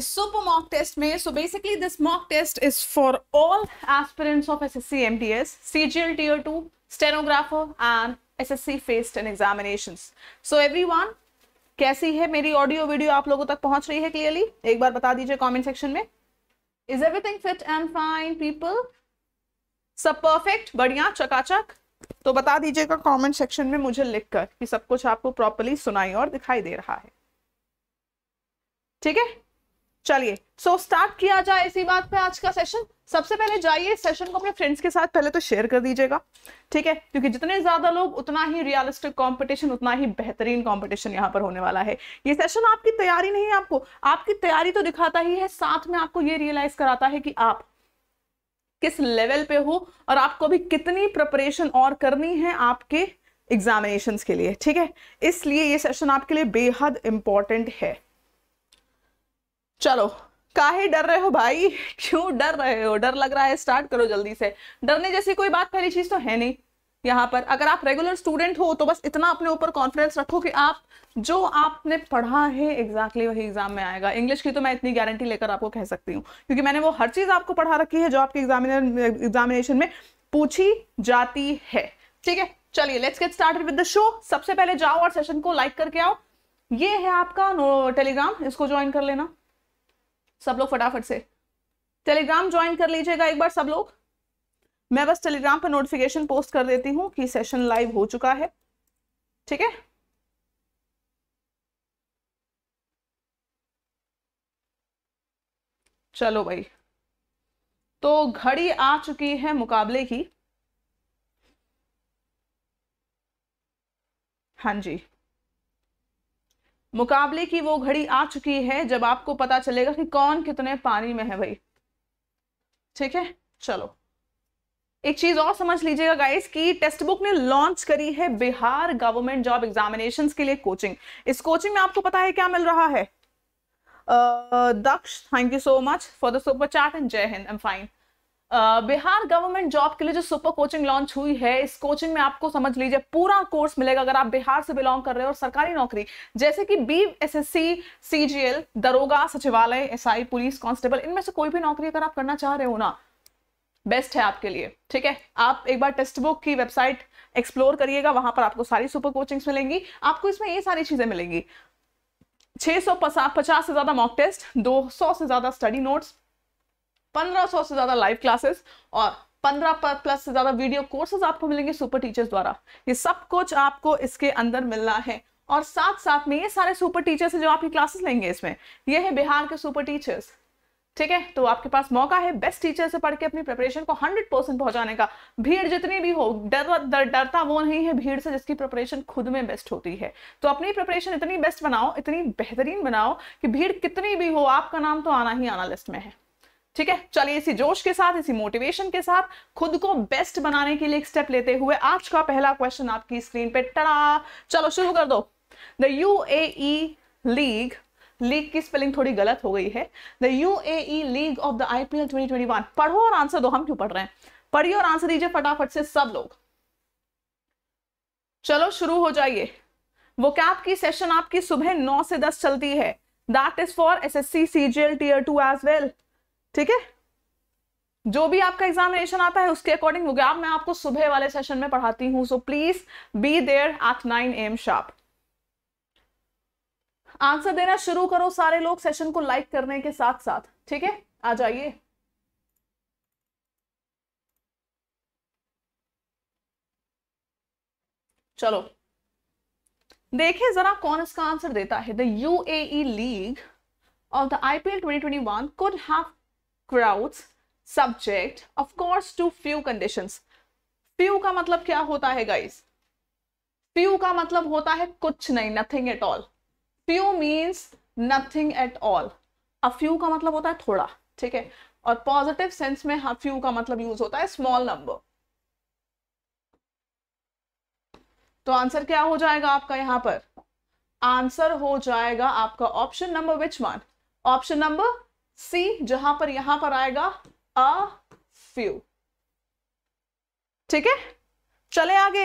super mock test mein. So basically this mock test is for all aspirants of SSC MTS, CGL Tier 2, Stenographer and SSC Phase 10 examinations. So everyone, कैसी है मेरी audio video आप लोगों तक पहुंच रही है क्लियरली एक बार बता दीजिए कॉमेंट सेक्शन में is everything fit and fine people सब परफेक्ट बढ़िया चकाचक तो बता दीजिएगा कमेंट सेक्शन में मुझे लिखकर कि सब कुछ आपको प्रॉपरली सुनाई और दिखाई दे रहा है ठीक है चलिए सो so स्टार्ट किया जाए इसी बात पे आज का सेशन सबसे पहले जाइए सेशन को अपने फ्रेंड्स के साथ पहले तो शेयर कर दीजिएगा ठीक है क्योंकि जितने ज्यादा लोग उतना ही रियलिस्टिक कंपटीशन उतना ही बेहतरीन कंपटीशन यहाँ पर होने वाला है ये सेशन आपकी तैयारी नहीं है आपको आपकी तैयारी तो दिखाता ही है साथ में आपको ये रियलाइज कराता है कि आप किस लेवल पे हो और आपको अभी कितनी प्रिपरेशन और करनी है आपके एग्जामिनेशन के लिए ठीक है इसलिए ये सेशन आपके लिए बेहद इंपॉर्टेंट है चलो काहे डर रहे हो भाई क्यों डर रहे हो डर लग रहा है स्टार्ट करो जल्दी से डरने जैसी कोई बात पहली चीज तो है नहीं यहाँ पर अगर आप रेगुलर स्टूडेंट हो तो बस इतना अपने ऊपर कॉन्फिडेंस रखो कि आप जो आपने पढ़ा है एग्जैक्टली exactly वही एग्जाम में आएगा इंग्लिश की तो मैं इतनी गारंटी लेकर आपको कह सकती हूँ क्योंकि मैंने वो हर चीज आपको पढ़ा रखी है जो आपके एग्जामिनर एग्जामिनेशन में पूछी जाती है ठीक है चलिए let's get started with the show सबसे पहले जाओ और सेशन को लाइक करके आओ ये है आपका टेलीग्राम इसको ज्वाइन कर लेना सब लोग फटाफट से टेलीग्राम ज्वाइन कर लीजिएगा एक बार सब लोग मैं बस टेलीग्राम पर नोटिफिकेशन पोस्ट कर देती हूँ कि सेशन लाइव हो चुका है ठीक है चलो भाई तो घड़ी आ चुकी है मुकाबले की हाँ जी मुकाबले की वो घड़ी आ चुकी है जब आपको पता चलेगा कि कौन कितने पानी में है भाई ठीक है चलो एक चीज और समझ लीजिएगा गाइस कि टेक्स्ट बुक ने लॉन्च करी है बिहार गवर्नमेंट जॉब एग्जामिनेशन के लिए कोचिंग इस कोचिंग में आपको पता है क्या मिल रहा है Daksh thank you so much for the super chat and Jai Hind I am fine Bihar government job के लिए जो सुपर कोचिंग लॉन्च हुई है इस कोचिंग में आपको समझ लीजिए पूरा कोर्स मिलेगा अगर आप बिहार से बिलोंग कर रहे हो और सरकारी नौकरी जैसे कि B S S C C G L दरोगा सचिवालय एस आई पुलिस कांस्टेबल इनमें से कोई भी नौकरी अगर आप करना चाह रहे हो ना बेस्ट है आपके लिए ठीक है आप एक बार टेस्ट बुक की वेबसाइट एक्सप्लोर करिएगा वहां पर आपको सारी सुपर कोचिंग्स मिलेंगी आपको इसमें ये सारी चीजें मिलेंगी छह सौ पचास से ज्यादा मॉक टेस्ट 200 से ज्यादा स्टडी नोट्स पंद्रह से ज्यादा लाइव क्लासेस और पंद्रह प्लस से ज्यादा वीडियो कोर्सेज आपको मिलेंगे सुपर टीचर्स द्वारा ये सब कुछ आपको इसके अंदर मिलना है और साथ साथ में ये सारे सुपर टीचर्स जो आपकी क्लासेस लेंगे इसमें ये है बिहार के सुपर टीचर्स ठीक है तो आपके पास मौका है बेस्ट टीचर से पढ़ के अपनी प्रिपरेशन को 100 परसेंट पहुंचाने का भीड़ जितनी भी हो डर डर डरता वो नहीं है भीड़ से जिसकी प्रिपरेशन खुद में बेस्ट होती है तो अपनी प्रिपरेशन इतनी बेस्ट बनाओ इतनी बेहतरीन बनाओ कि भीड़ कितनी भी हो आपका नाम तो आना ही आना लिस्ट में है ठीक है चलिए इसी जोश के साथ इसी मोटिवेशन के साथ खुद को बेस्ट बनाने के लिए एक स्टेप लेते हुए आज का पहला क्वेश्चन आपकी स्क्रीन पे टड़ा चलो शुरू कर दो the U A league league की स्पेलिंग थोड़ी गलत हो गई है the U A league of the IPL 2021 पढ़ो और आंसर दो हम क्यों पढ़ रहे हैं पढ़िए और आंसर दीजिए फटाफट से सब लोग चलो शुरू हो जाइए वो कैप की सेशन आपकी सुबह नौ से दस चलती है that is for S S C C G L tier two as well ठीक है जो भी आपका एग्जामिनेशन आता है उसके अकॉर्डिंग हो गया आप मैं आपको सुबह वाले सेशन में पढ़ाती हूं so please be there at nine AM sharp answer देना शुरू करो सारे लोग सेशन को लाइक करने के साथ साथ ठीक है आ जाइए चलो देखिए जरा कौन इसका आंसर देता है the U A league of the twenty 2021 could have crowds subject of course to few condition few का मतलब क्या होता है गाइज फ्यू का मतलब होता है कुछ नहीं nothing at all few means nothing at all a few का मतलब होता है थोड़ा ठीक है और पॉजिटिव सेंस में हा फ्यू का मतलब यूज होता है स्मॉल नंबर तो आंसर क्या हो जाएगा आपका यहां पर आंसर हो जाएगा आपका option number which one option number C जहां पर यहां पर आएगा अ फ्यू ठीक है चले आगे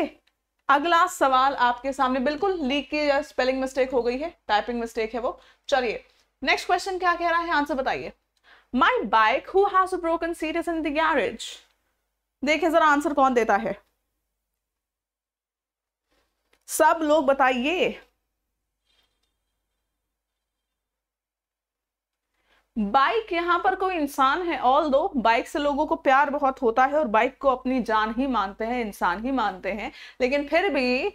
अगला सवाल आपके सामने बिल्कुल लीक की स्पेलिंग मिस्टेक हो गई है टाइपिंग मिस्टेक है वो चलिए नेक्स्ट क्वेश्चन क्या कह रहा है आंसर बताइए my bike who has broken seat is in the garage देखिए जरा आंसर कौन देता है सब लोग बताइए बाइक यहाँ पर कोई इंसान है ऑल दो बाइक से लोगों को प्यार बहुत होता है और बाइक को अपनी जान ही मानते हैं इंसान ही मानते हैं लेकिन फिर भी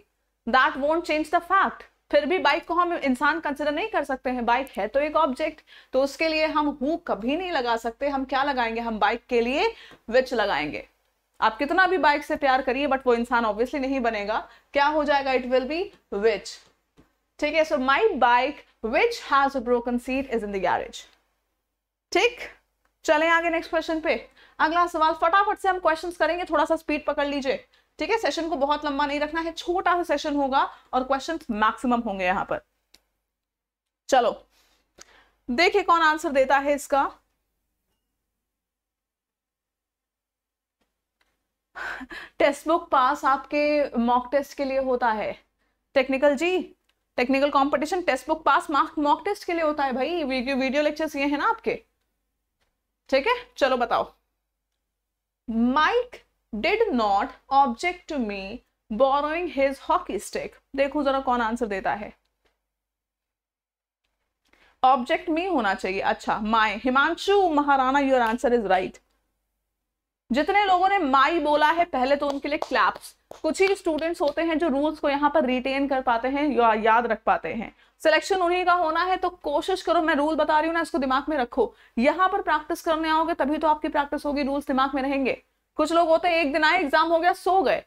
that won't change the fact फिर भी बाइक को हम इंसान कंसिडर नहीं कर सकते हैं बाइक है तो एक ऑब्जेक्ट तो उसके लिए हम हु कभी नहीं लगा सकते हम क्या लगाएंगे हम बाइक के लिए विच लगाएंगे आप कितना भी बाइक से प्यार करिए बट वो इंसान ऑब्वियसली नहीं बनेगा क्या हो जाएगा इट विल बी विच ठीक है so my bike which has broken seat is in the garage ठीक चले आगे नेक्स्ट क्वेश्चन पे अगला सवाल फटाफट से हम क्वेश्चंस करेंगे थोड़ा सा स्पीड पकड़ लीजिए ठीक है सेशन को बहुत लंबा नहीं रखना है छोटा सा सेशन होगा और क्वेश्चन मैक्सिमम होंगे यहाँ पर चलो देखिए कौन आंसर देता है इसका टेक्स्ट बुक पास आपके मॉक टेस्ट के लिए होता है टेक्निकल जी technical competition text book pass mark mock test के लिए होता है भाई वीडियो वीडियो लेक्चर्स ये है ना आपके ठीक है चलो बताओ Mike did not object to me borrowing his hockey stick देखो जरा कौन आंसर देता है ऑब्जेक्ट मी होना चाहिए अच्छा my Himanshu Maharana your answer is right जितने लोगों ने माई बोला है पहले तो उनके लिए क्लैप्स कुछ ही स्टूडेंट्स होते हैं जो रूल्स को यहाँ पर रिटेन कर पाते हैं या याद रख पाते हैं सिलेक्शन उन्हीं का होना है तो कोशिश करो मैं रूल बता रही हूँ ना इसको दिमाग में रखो यहाँ पर प्रैक्टिस करने आओगे तभी तो आपकी प्रैक्टिस होगी रूल्स दिमाग में रहेंगे कुछ लोग होते हैं एक दिन आए एग्जाम हो गया सो गए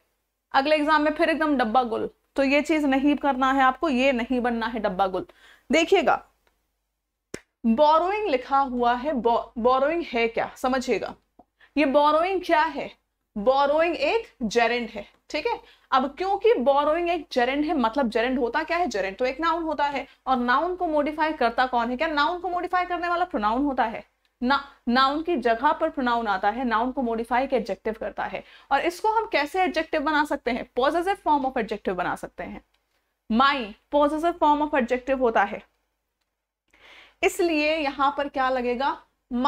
अगले एग्जाम में फिर एकदम डब्बा गुल तो ये चीज नहीं करना है आपको ये नहीं बनना है डब्बा गुल देखिएगा बोरोइंग लिखा हुआ है बोरोइंग है क्या समझिएगा ये बोरोइंग क्या है बोरोइंग एक जेरेंट है ठीक है अब क्योंकि बोरोइंग एक जेरेंड है मतलब जेरेंड होता क्या है जेरेंड तो एक नाउन होता है और नाउन को मोडिफाई करता कौन है क्या नाउन को मोडिफाई करने वाला प्रोनाउन होता है ना नाउन की जगह पर प्रोनाउन आता है नाउन को मोडिफाई के एडजेक्टिव करता है और इसको हम कैसे एडजेक्टिव बना सकते हैं पॉजिटिव फॉर्म ऑफ एडजेक्टिव बना सकते हैं my positive form of adjective होता है इसलिए यहां पर क्या लगेगा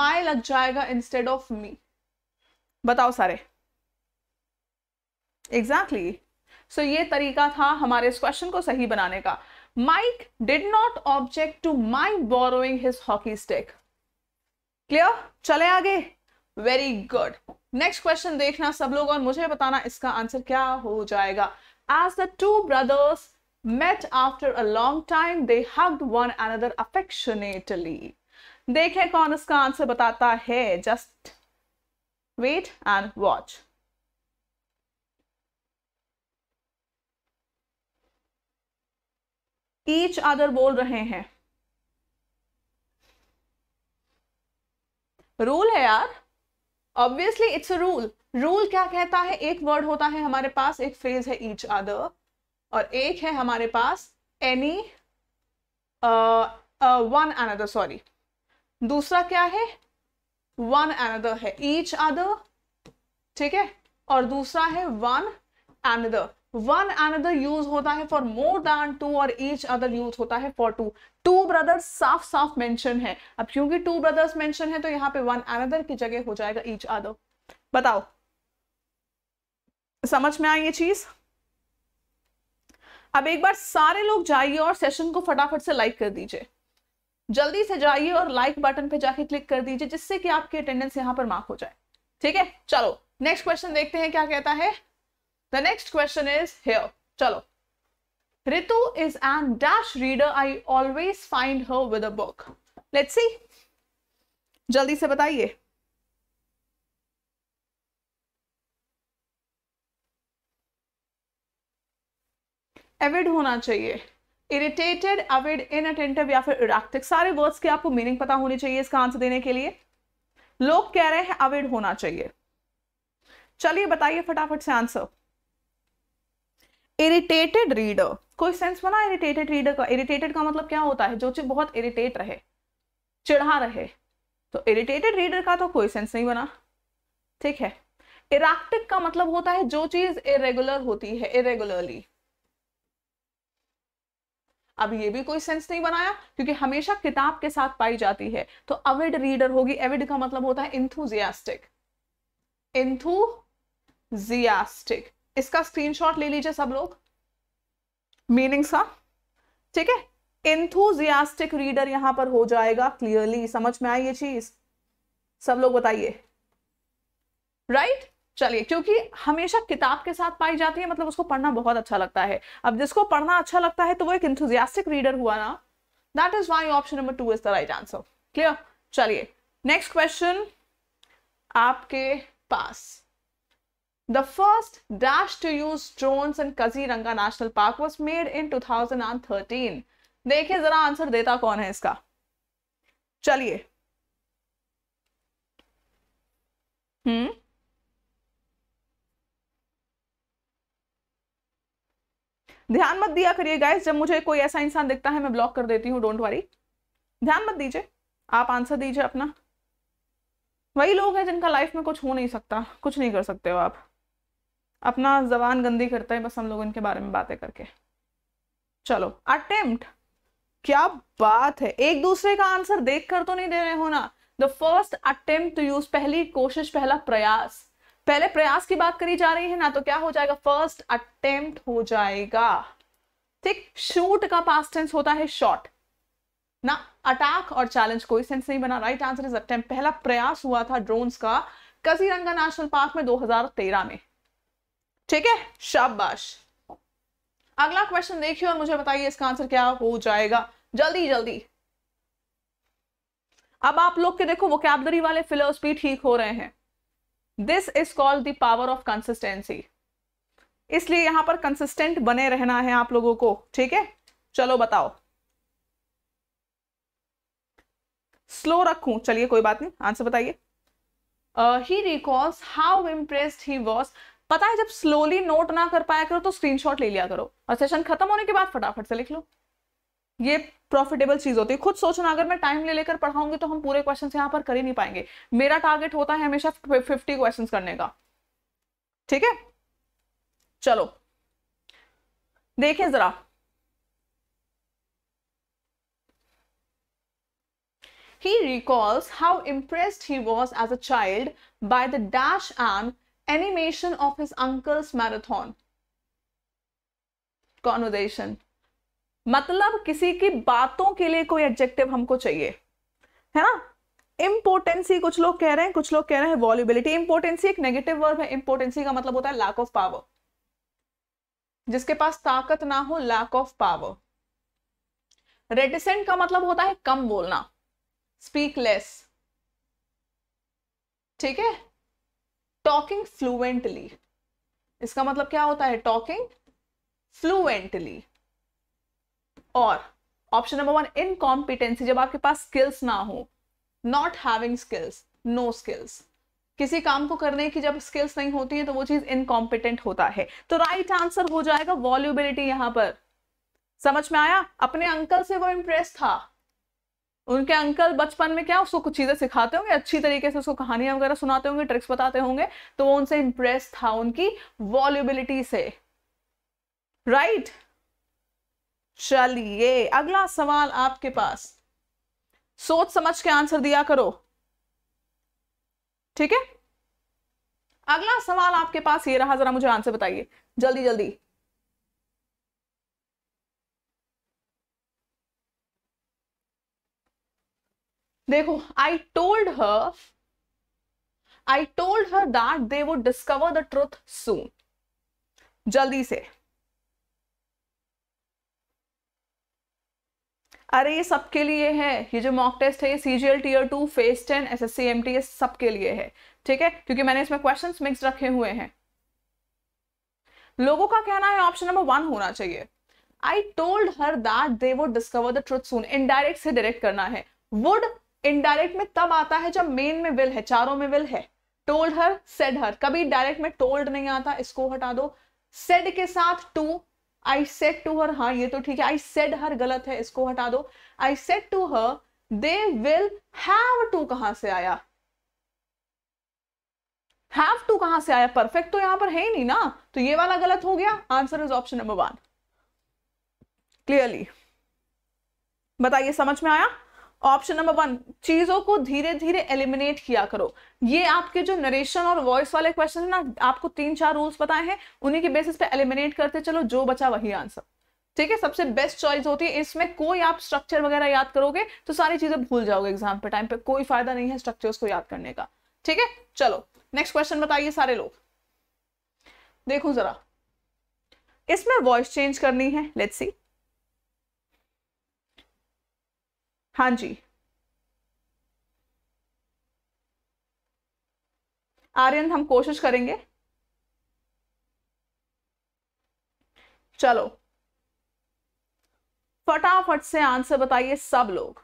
माई लग जाएगा इंस्टेड ऑफ मी बताओ सारे एग्जैक्टली exactly. सो so, ये तरीका था हमारे इस क्वेश्चन को सही बनाने का Mike did not object to my borrowing his hockey stick clear चले आगे वेरी गुड नेक्स्ट क्वेश्चन देखना सब लोग और मुझे बताना इसका आंसर क्या हो जाएगा as the two brothers met after a long time they hugged one another affectionately देखें कौन इसका आंसर बताता है just wait and watch each other बोल रहे हैं रूल है यार obviously it's a rule rule क्या कहता है एक वर्ड होता है हमारे पास एक फ्रेज है ईच अदर और एक है हमारे पास एनी वन अनदर सॉरी दूसरा क्या है वन अनदर है ईच अदर ठीक है और दूसरा है one another one another use होता है फॉर मोर दैन टू और ईच अदर यूज होता है फॉर टू टू ब्रदर्स साफ साफ मेंशन है अब क्योंकि टू ब्रदर्स मेंशन है तो यहाँ पे वन अनदर की जगह हो जाएगा ईच अदर बताओ समझ में आई ये चीज अब एक बार सारे लोग जाइए और सेशन को फटाफट से लाइक कर दीजिए जल्दी से जाइए और लाइक बटन पे जाके क्लिक कर दीजिए जिससे कि आपकी अटेंडेंस यहां पर मार्क हो जाए ठीक है चलो नेक्स्ट क्वेश्चन देखते हैं क्या कहता है The next question is here. Chalo. Ritu is an dash reader. I always find her with a book. Let's see. जल्दी से बताइए एविड होना चाहिए इरिटेटेड अविड इन अटेंटिव या फिर इराक्टिक सारे वर्ड्स के आपको मीनिंग पता होनी चाहिए इसका आंसर देने के लिए लोग कह रहे हैं अविड होना चाहिए चलिए बताइए फटाफट से आंसर इरिटेटेड रीडर कोई सेंस बना इरिटेटेड रीडर का इरिटेटेड का मतलब क्या होता है जो चीज बहुत इरिटेट रहे चिढ़ा रहे तो इरिटेटेड रीडर का तो कोई सेंस नहीं बना ठीक है इराक्टिक का मतलब होता है जो चीज इरेगुलर होती है इरेगुलरली अब ये भी कोई सेंस नहीं बनाया क्योंकि हमेशा किताब के साथ पाई जाती है तो अविड रीडर होगी एविड का मतलब होता है इंथुजियास्टिक इंथुजियास्टिक इसका स्क्रीनशॉट ले लीजिए सब लोग मीनिंग्स का ठीक है इंथुजियास्टिक रीडर यहां पर हो जाएगा क्लियरली समझ में आई ये चीज सब लोग बताइए राइट right? चलिए क्योंकि हमेशा किताब के साथ पाई जाती है मतलब उसको पढ़ना बहुत अच्छा लगता है अब जिसको पढ़ना अच्छा लगता है तो वो एक इंथुजियास्टिक रीडर हुआ ना that is why option number two is the right answer clear चलिए नेक्स्ट क्वेश्चन आपके पास The first dash to use drones in Kaziranga National Park was made in 2013. देखिए जरा आंसर देता कौन है इसका चलिए हम्म ध्यान मत दिया करिए गाइस जब मुझे कोई ऐसा इंसान दिखता है मैं ब्लॉक कर देती हूँ डोंट वरी ध्यान मत दीजिए आप आंसर दीजिए अपना वही लोग हैं जिनका लाइफ में कुछ हो नहीं सकता कुछ नहीं कर सकते हो आप अपना जबान गंदी करते हैं बस हम लोग इनके बारे में बातें करके चलो अटेम्प्ट क्या बात है एक दूसरे का आंसर देख कर तो नहीं दे रहे हो ना the first attempt to use पहली कोशिश पहला प्रयास पहले प्रयास की बात करी जा रही है ना तो क्या हो जाएगा फर्स्ट अटेम्प्ट हो जाएगा ठीक शूट का पास्ट टेंस होता है शॉर्ट ना अटैक और चैलेंज कोई सेंस नहीं बना राइट आंसर इज अटेम्प्ट पहला प्रयास हुआ था ड्रोन्स का कजीरंगा नेशनल पार्क में 2013 में ठीक है शाबाश अगला क्वेश्चन देखिए और मुझे बताइए इसका आंसर क्या हो जाएगा जल्दी जल्दी अब आप लोग के देखो वोकेबलरी वाले फिलर्स भी ठीक हो रहे हैं this is called the power of consistency इसलिए यहां पर कंसिस्टेंट बने रहना है आप लोगों को ठीक है चलो बताओ स्लो रखू चलिए कोई बात नहीं आंसर बताइए he recalls how impressed he was पता है जब स्लोली नोट ना कर पाया करो तो स्क्रीनशॉट ले लिया करो और सेशन खत्म होने के बाद फटाफट से लिख लो ये प्रॉफिटेबल चीज होती है खुद सोचना अगर मैं टाइम ले लेकर पढ़ाऊंगी तो हम पूरे क्वेश्चन यहाँ पर कर ही नहीं पाएंगे मेरा टारगेट होता है हमेशा फिफ्टी क्वेश्चन करने का ठीक है चलो देखें जरा he recalls how impressed he was as a child by the dash and animation of his uncle's marathon connotation मतलब किसी की बातों के लिए कोई एडजेक्टिव हमको चाहिए है ना इंपोर्टेंसी कुछ लोग कह रहे हैं कुछ लोग कह रहे हैं वॉल्यूबिलिटी इंपोर्टेंसी एक नेगेटिव वर्ब है इंपोर्टेंसी का मतलब होता है लैक ऑफ पावर जिसके पास ताकत ना हो लैक ऑफ पावर रेटिसेंट का मतलब होता है कम बोलना स्पीक लेस ठीक है टॉकिंग फ्लुएंटली इसका मतलब क्या होता है टॉकिंग फ्लुएंटली और ऑप्शन नंबर वन इनकॉम्पिटेंसी जब आपके पास स्किल्स ना हो not having skills no skills किसी काम को करने की जब स्किल्स नहीं होती है तो वो चीज इनकॉम्पिटेंट होता है तो राइट right आंसर हो जाएगा वॉल्यूबिलिटी यहां पर समझ में आया अपने अंकल से वो इंप्रेस था उनके अंकल बचपन में क्या उसको कुछ चीज़ें सिखाते होंगे अच्छी तरीके से उसको कहानियां वगैरह सुनाते होंगे ट्रिक्स बताते होंगे तो वो उनसे इम्प्रेस था उनकी वॉल्यूबिलिटी से राइट right? चलिए अगला सवाल आपके पास सोच समझ के आंसर दिया करो ठीक है अगला सवाल आपके पास ये रहा जरा मुझे आंसर बताइए जल्दी जल्दी देखो I told her I told her that they would discover the truth soon जल्दी से अरे ये सबके लिए है ये जो मॉक टेस्ट है ये CGL tier two phase ten S S C M T सबके लिए है ठीक है क्योंकि मैंने इसमें क्वेश्चन मिक्स रखे हुए हैं लोगों का कहना है ऑप्शन नंबर वन होना चाहिए I told her that they would discover the truth soon indirect से डायरेक्ट करना है वुड इनडायरेक्ट में तब आता है जब मेन में विल है चारों में विल है टोल्ड हर सेड हर कभी डायरेक्ट में टोल्ड नहीं आता इसको हटा दो सेड के साथ to I said to her हाँ ये तो ठीक है आई सेड हर गलत है इसको हटा दो I said to her they will have to कहां से आया हैव टू कहां से आया परफेक्ट तो यहां पर है ही नहीं ना तो ये वाला गलत हो गया answer is option number one clearly बताइए समझ में आया ऑप्शन नंबर वन चीजों को धीरे धीरे एलिमिनेट किया करो ये आपके जो नरेशन और वॉइस वाले क्वेश्चन है ना आपको तीन चार रूल्स बताए हैं उन्हीं के बेसिस पे एलिमिनेट करते चलो जो बचा वही आंसर ठीक है सबसे बेस्ट चॉइस होती है इसमें कोई आप स्ट्रक्चर वगैरह याद करोगे तो सारी चीजें भूल जाओगे एग्जाम पे टाइम पे कोई फायदा नहीं है स्ट्रक्चर को याद करने का ठीक है चलो नेक्स्ट क्वेश्चन बताइए सारे लोग देखो जरा इसमें वॉइस चेंज करनी है लेट्स सी हाँ जी आर्यन हम कोशिश करेंगे चलो फटाफट से आंसर बताइए सब लोग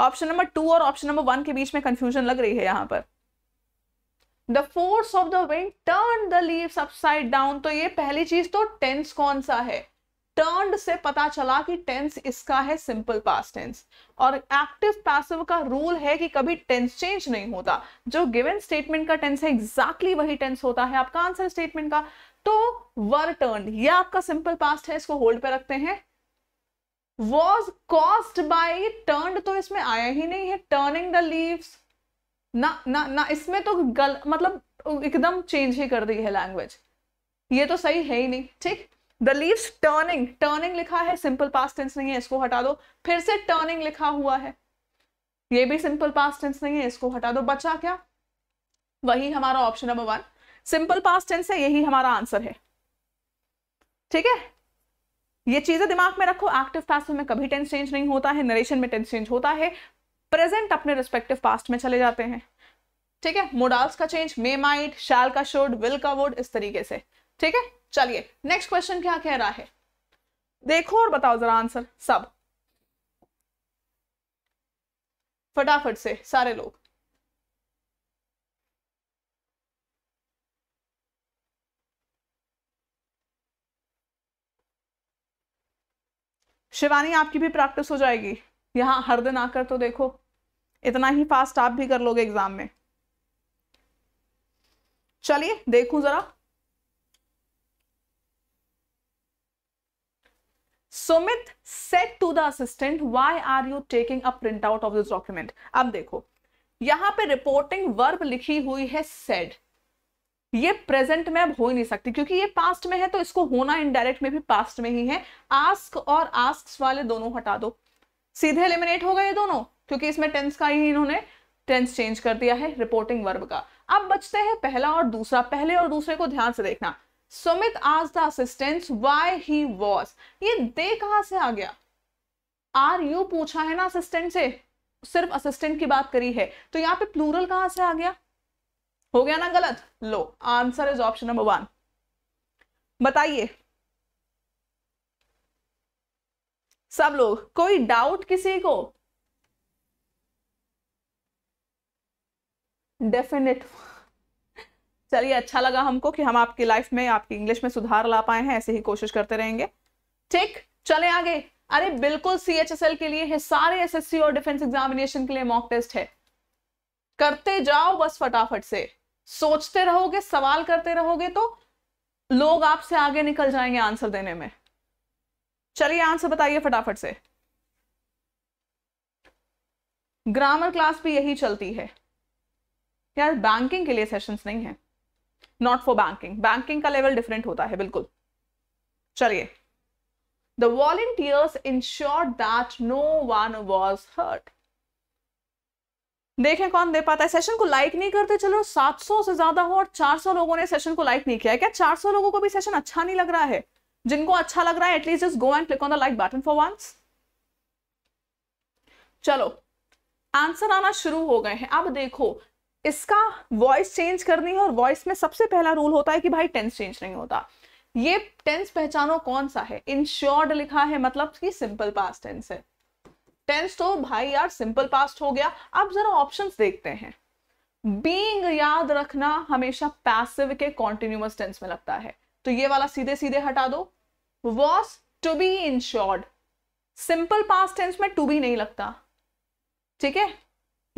ऑप्शन नंबर टू और ऑप्शन नंबर वन के बीच में कंफ्यूजन लग रही है यहां पर the force of the wind turn the leave upside down तो ये पहली चीज तो टेंस कौन सा है टर्न से पता चला कि टेंस इसका है सिंपल पास टेंस और एक्टिव पैसिव का रूल है कि कभी टेंस चेंज नहीं होता जो गिवन स्टेटमेंट का टेंस है एग्जैक्टली exactly वही टेंस होता है आपका आंसर स्टेटमेंट का तो वर टर्न ये आपका सिंपल पास्ट है इसको होल्ड पे रखते हैं वॉज कॉस्ड बाई टर्न तो इसमें आया ही नहीं है टर्निंग द लीव ना ना ना इसमें तो गल मतलब एकदम चेंज ही कर दी है लैंग्वेज ये तो सही है ही नहीं ठीक द लीव्स टर्निंग टर्निंग लिखा है सिंपल पास टेंस नहीं है इसको हटा दो फिर से टर्निंग लिखा हुआ है ये भी सिंपल पास टेंस नहीं है इसको हटा दो बचा क्या वही हमारा option number one simple past tense है यही हमारा आंसर है ठीक है ये चीजें दिमाग में रखो एक्टिव पास में कभी टेंस चेंज नहीं होता है नरेशन में टेंस चेंज होता है प्रेजेंट अपने रिस्पेक्टिव पास्ट में चले जाते हैं ठीक है मोडाल्स का चेंज मे माइट शैल का शोड विल का वोड इस तरीके से ठीक है चलिए नेक्स्ट क्वेश्चन क्या कह रहा है देखो और बताओ जरा आंसर सब फटाफट से सारे लोग शिवानी आपकी भी प्रैक्टिस हो जाएगी यहाँ हर दिन आकर तो देखो इतना ही फास्ट आप भी कर लोगे एग्जाम में चलिए देखूं जरा Sumit said to the assistant why are you taking a print out of this document अब देखो यहां पे रिपोर्टिंग वर्ब लिखी हुई है सेड ये प्रेजेंट में अब हो ही नहीं सकती क्योंकि ये पास्ट में है तो इसको होना इनडायरेक्ट में भी पास्ट में ही है आस्क और आस्क वाले दोनों हटा दो सीधे एलिमिनेट हो गए दोनों क्योंकि इसमें टेंस का ही इन्होंने टेंस चेंज कर दिया है रिपोर्टिंग वर्ब का अब बचते हैं पहला और दूसरा पहले और दूसरे को ध्यान से देखना सुमित आज the assistant why he was ये दे कहा से आ गया आर यू पूछा है ना असिस्टेंट से सिर्फ असिस्टेंट की बात करी है तो यहाँ पे प्लूरल कहां से आ गया हो गया ना गलत लो answer is option number one बताइए सब लोग कोई डाउट किसी को डेफिनेट चलिए अच्छा लगा हमको कि हम आपकी लाइफ में आपकी इंग्लिश में सुधार ला पाए हैं ऐसे ही कोशिश करते रहेंगे ठीक चले आगे अरे बिल्कुल सीएचएसएल के लिए है सारे एसएससी और डिफेंस एग्जामिनेशन के लिए मॉक टेस्ट है करते जाओ बस फटाफट से सोचते रहोगे सवाल करते रहोगे तो लोग आपसे आगे निकल जाएंगे आंसर देने में चलिए आंसर बताइए फटाफट से ग्रामर क्लास भी यही चलती है यार बैंकिंग के लिए सेशंस नहीं है नॉट फॉर बैंकिंग बैंकिंग का लेवल डिफरेंट होता है बिल्कुल चलिए the volunteers ensure that no one was hurt देखें कौन दे पाता है सेशन को लाइक नहीं करते चलो 700 से ज्यादा हो और 400 लोगों ने सेशन को लाइक नहीं किया है क्या 400 लोगों को भी सेशन अच्छा नहीं लग रहा है जिनको अच्छा लग रहा है at least just go and click on the like button for once चलो आंसर आना शुरू हो गए हैं अब देखो इसका वॉइस चेंज करनी है और वॉइस में सबसे पहला रूल होता है कि भाई टेंस चेंज नहीं होता ये टेंस पहचानो कौन सा है इंश्योर्ड लिखा है मतलब कि सिंपल पास्ट टेंस है टेंस तो भाई यार सिंपल पास्ट हो गया अब जरा ऑप्शंस देखते हैं बींग याद रखना हमेशा पैसिव के कॉन्टिन्यूस टेंस में लगता है तो ये वाला सीधे सीधे हटा दो was to be ensured simple past tense में टू बी नहीं लगता ठीक है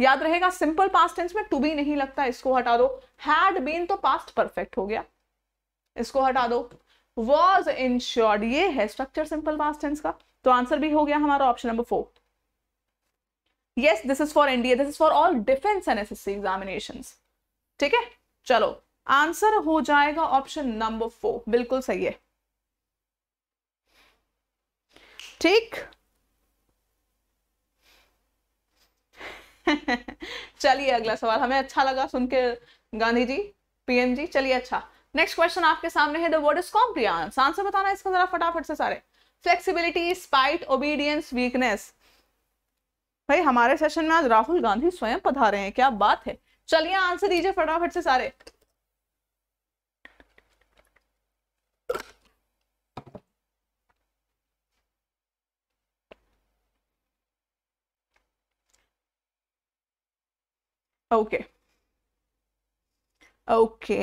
याद रहेगा सिंपल पास्ट टेंस में टू बी नहीं लगता इसको हटा दो हैड बीन तो पास्ट परफेक्ट हो गया इसको हटा दो वॉज इंश्योर्ड ये है स्ट्रक्चर सिंपल पास्ट टेंस का तो आंसर भी हो गया हमारा option number four yes this is for NDA this is for all defence and C examination ठीक है चलो आंसर हो जाएगा ऑप्शन नंबर फोर बिल्कुल सही है ठीक चलिए अगला सवाल हमें अच्छा लगा सुन के गांधी जी पीएम जी चलिए अच्छा नेक्स्ट क्वेश्चन आपके सामने है the word is compliance answer बताना इसका जरा फटाफट से सारे फ्लेक्सिबिलिटी स्पाइट ओबीडियंस वीकनेस भाई हमारे सेशन में आज राहुल गांधी स्वयं पधारे हैं क्या बात है चलिए आंसर दीजिए फटाफट से सारे ओके ओके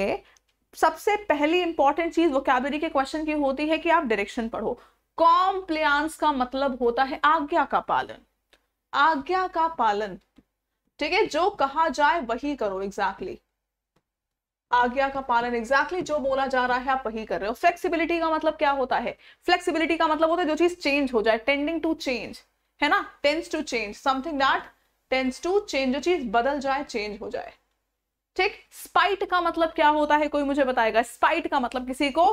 सबसे पहली इंपॉर्टेंट चीज कैबरी के क्वेश्चन की होती है कि आप डायरेक्शन पढ़ो कॉम्प्लियांस का मतलब होता है आज्ञा का पालन आज्ञा का पालन ठीक है जो कहा जाए वही करो एग्जैक्टली exactly. आज्ञा का पालन एग्जैक्टली exactly जो बोला जा रहा है आप वही कर रहे हो फ्लेक्सिबिलिटी का मतलब क्या होता है फ्लेक्सिबिलिटी का मतलब होता है जो चीज चेंज हो जाए टेंडिंग टू चेंज है ना tense to change something that tense to change जो चीज बदल जाए चेंज हो जाए ठीक स्पाइट का मतलब क्या होता है कोई मुझे बताएगा स्पाइट का मतलब किसी को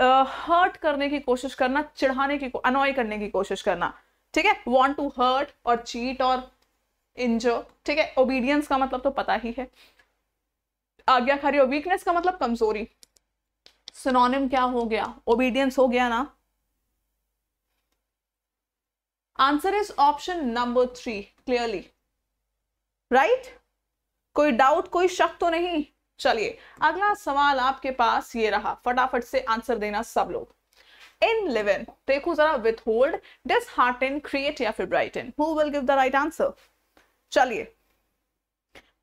हर्ट uh, करने की कोशिश करना चिढ़ाने की अनॉय करने की कोशिश करना ठीक है वॉन्ट टू हर्ट और चीट और इंजो ठीक है ओबीडियंस का मतलब तो पता ही है आज्ञाकारी और वीकनेस का मतलब कमजोरी सिनोनिम क्या हो गया ओबीडियंस हो गया ना answer is option number three clearly right कोई डाउट कोई शक तो नहीं चलिए अगला सवाल आपके पास ये रहा फटाफट से आंसर देना सब लोग इन लिवन देखो जरा विथ होल्ड डिस इन क्रिएट या फिर brighten who will give the right answer चलिए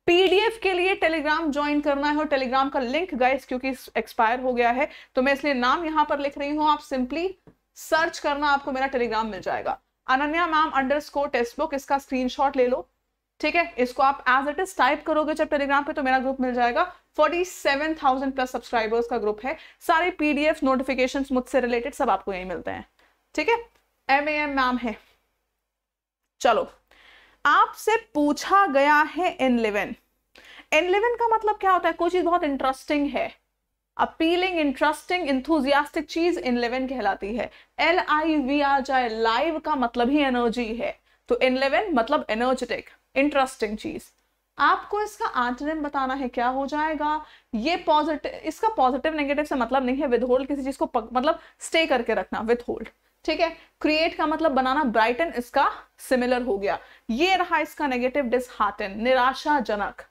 पीडीएफ के लिए टेलीग्राम ज्वाइन करना है और टेलीग्राम का लिंक गाइस क्योंकि एक्सपायर हो गया है तो मैं इसलिए नाम यहां पर लिख रही हूं आप सिंपली सर्च करना आपको मेरा टेलीग्राम मिल जाएगा Ananya ma'am under underscore test book इसका स्क्रीनशॉट ले लो ठीक है इसको आप एज इट इज टाइप करोगे जब टेलीग्राम पे तो मेरा ग्रुप मिल जाएगा 47,000 प्लस सब्सक्राइबर्स का ग्रुप है सारे पीडीएफ नोटिफिकेशन मुझसे रिलेटेड सब आपको यही मिलते हैं ठीक है एम ए एम मैम है चलो आपसे पूछा गया है एन एनलिवन का मतलब क्या होता है कोई चीज बहुत इंटरेस्टिंग है अपीलिंग इंटरेस्टिंग इंथुजियास्टिक चीज इन इलेवन कहलाती है एल आई वी आ जाए लाइव का मतलब ही एनर्जी है तो इनलेवन मतलब एनर्जेटिक इंटरेस्टिंग चीज आपको इसका एंटोनिम बताना है क्या हो जाएगा ये पॉजिटिव इसका पॉजिटिव नेगेटिव से मतलब नहीं है विद होल्ड किसी चीज को पक, मतलब स्टे करके रखना विद होल्ड ठीक है क्रिएट का मतलब बनाना ब्राइटन इसका सिमिलर हो गया ये रहा इसका नेगेटिव डिसहार्टन निराशाजनक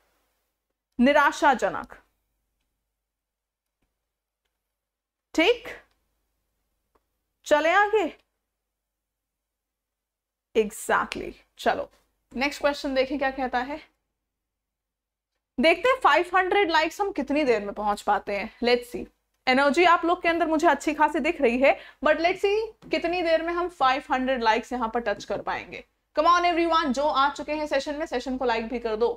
निराशाजनक ठीक चले आगे एग्जैक्टली exactly. चलो नेक्स्ट क्वेश्चन देखें क्या कहता है देखते हैं 500 लाइक्स हम कितनी देर में पहुंच पाते हैं लेट्स सी एनर्जी आप लोग के अंदर मुझे अच्छी खासी दिख रही है बट लेट्स सी कितनी देर में हम 500 लाइक्स यहाँ पर टच कर पाएंगे कम ऑन एवरीवन जो आ चुके हैं सेशन में सेशन को लाइक भी कर दो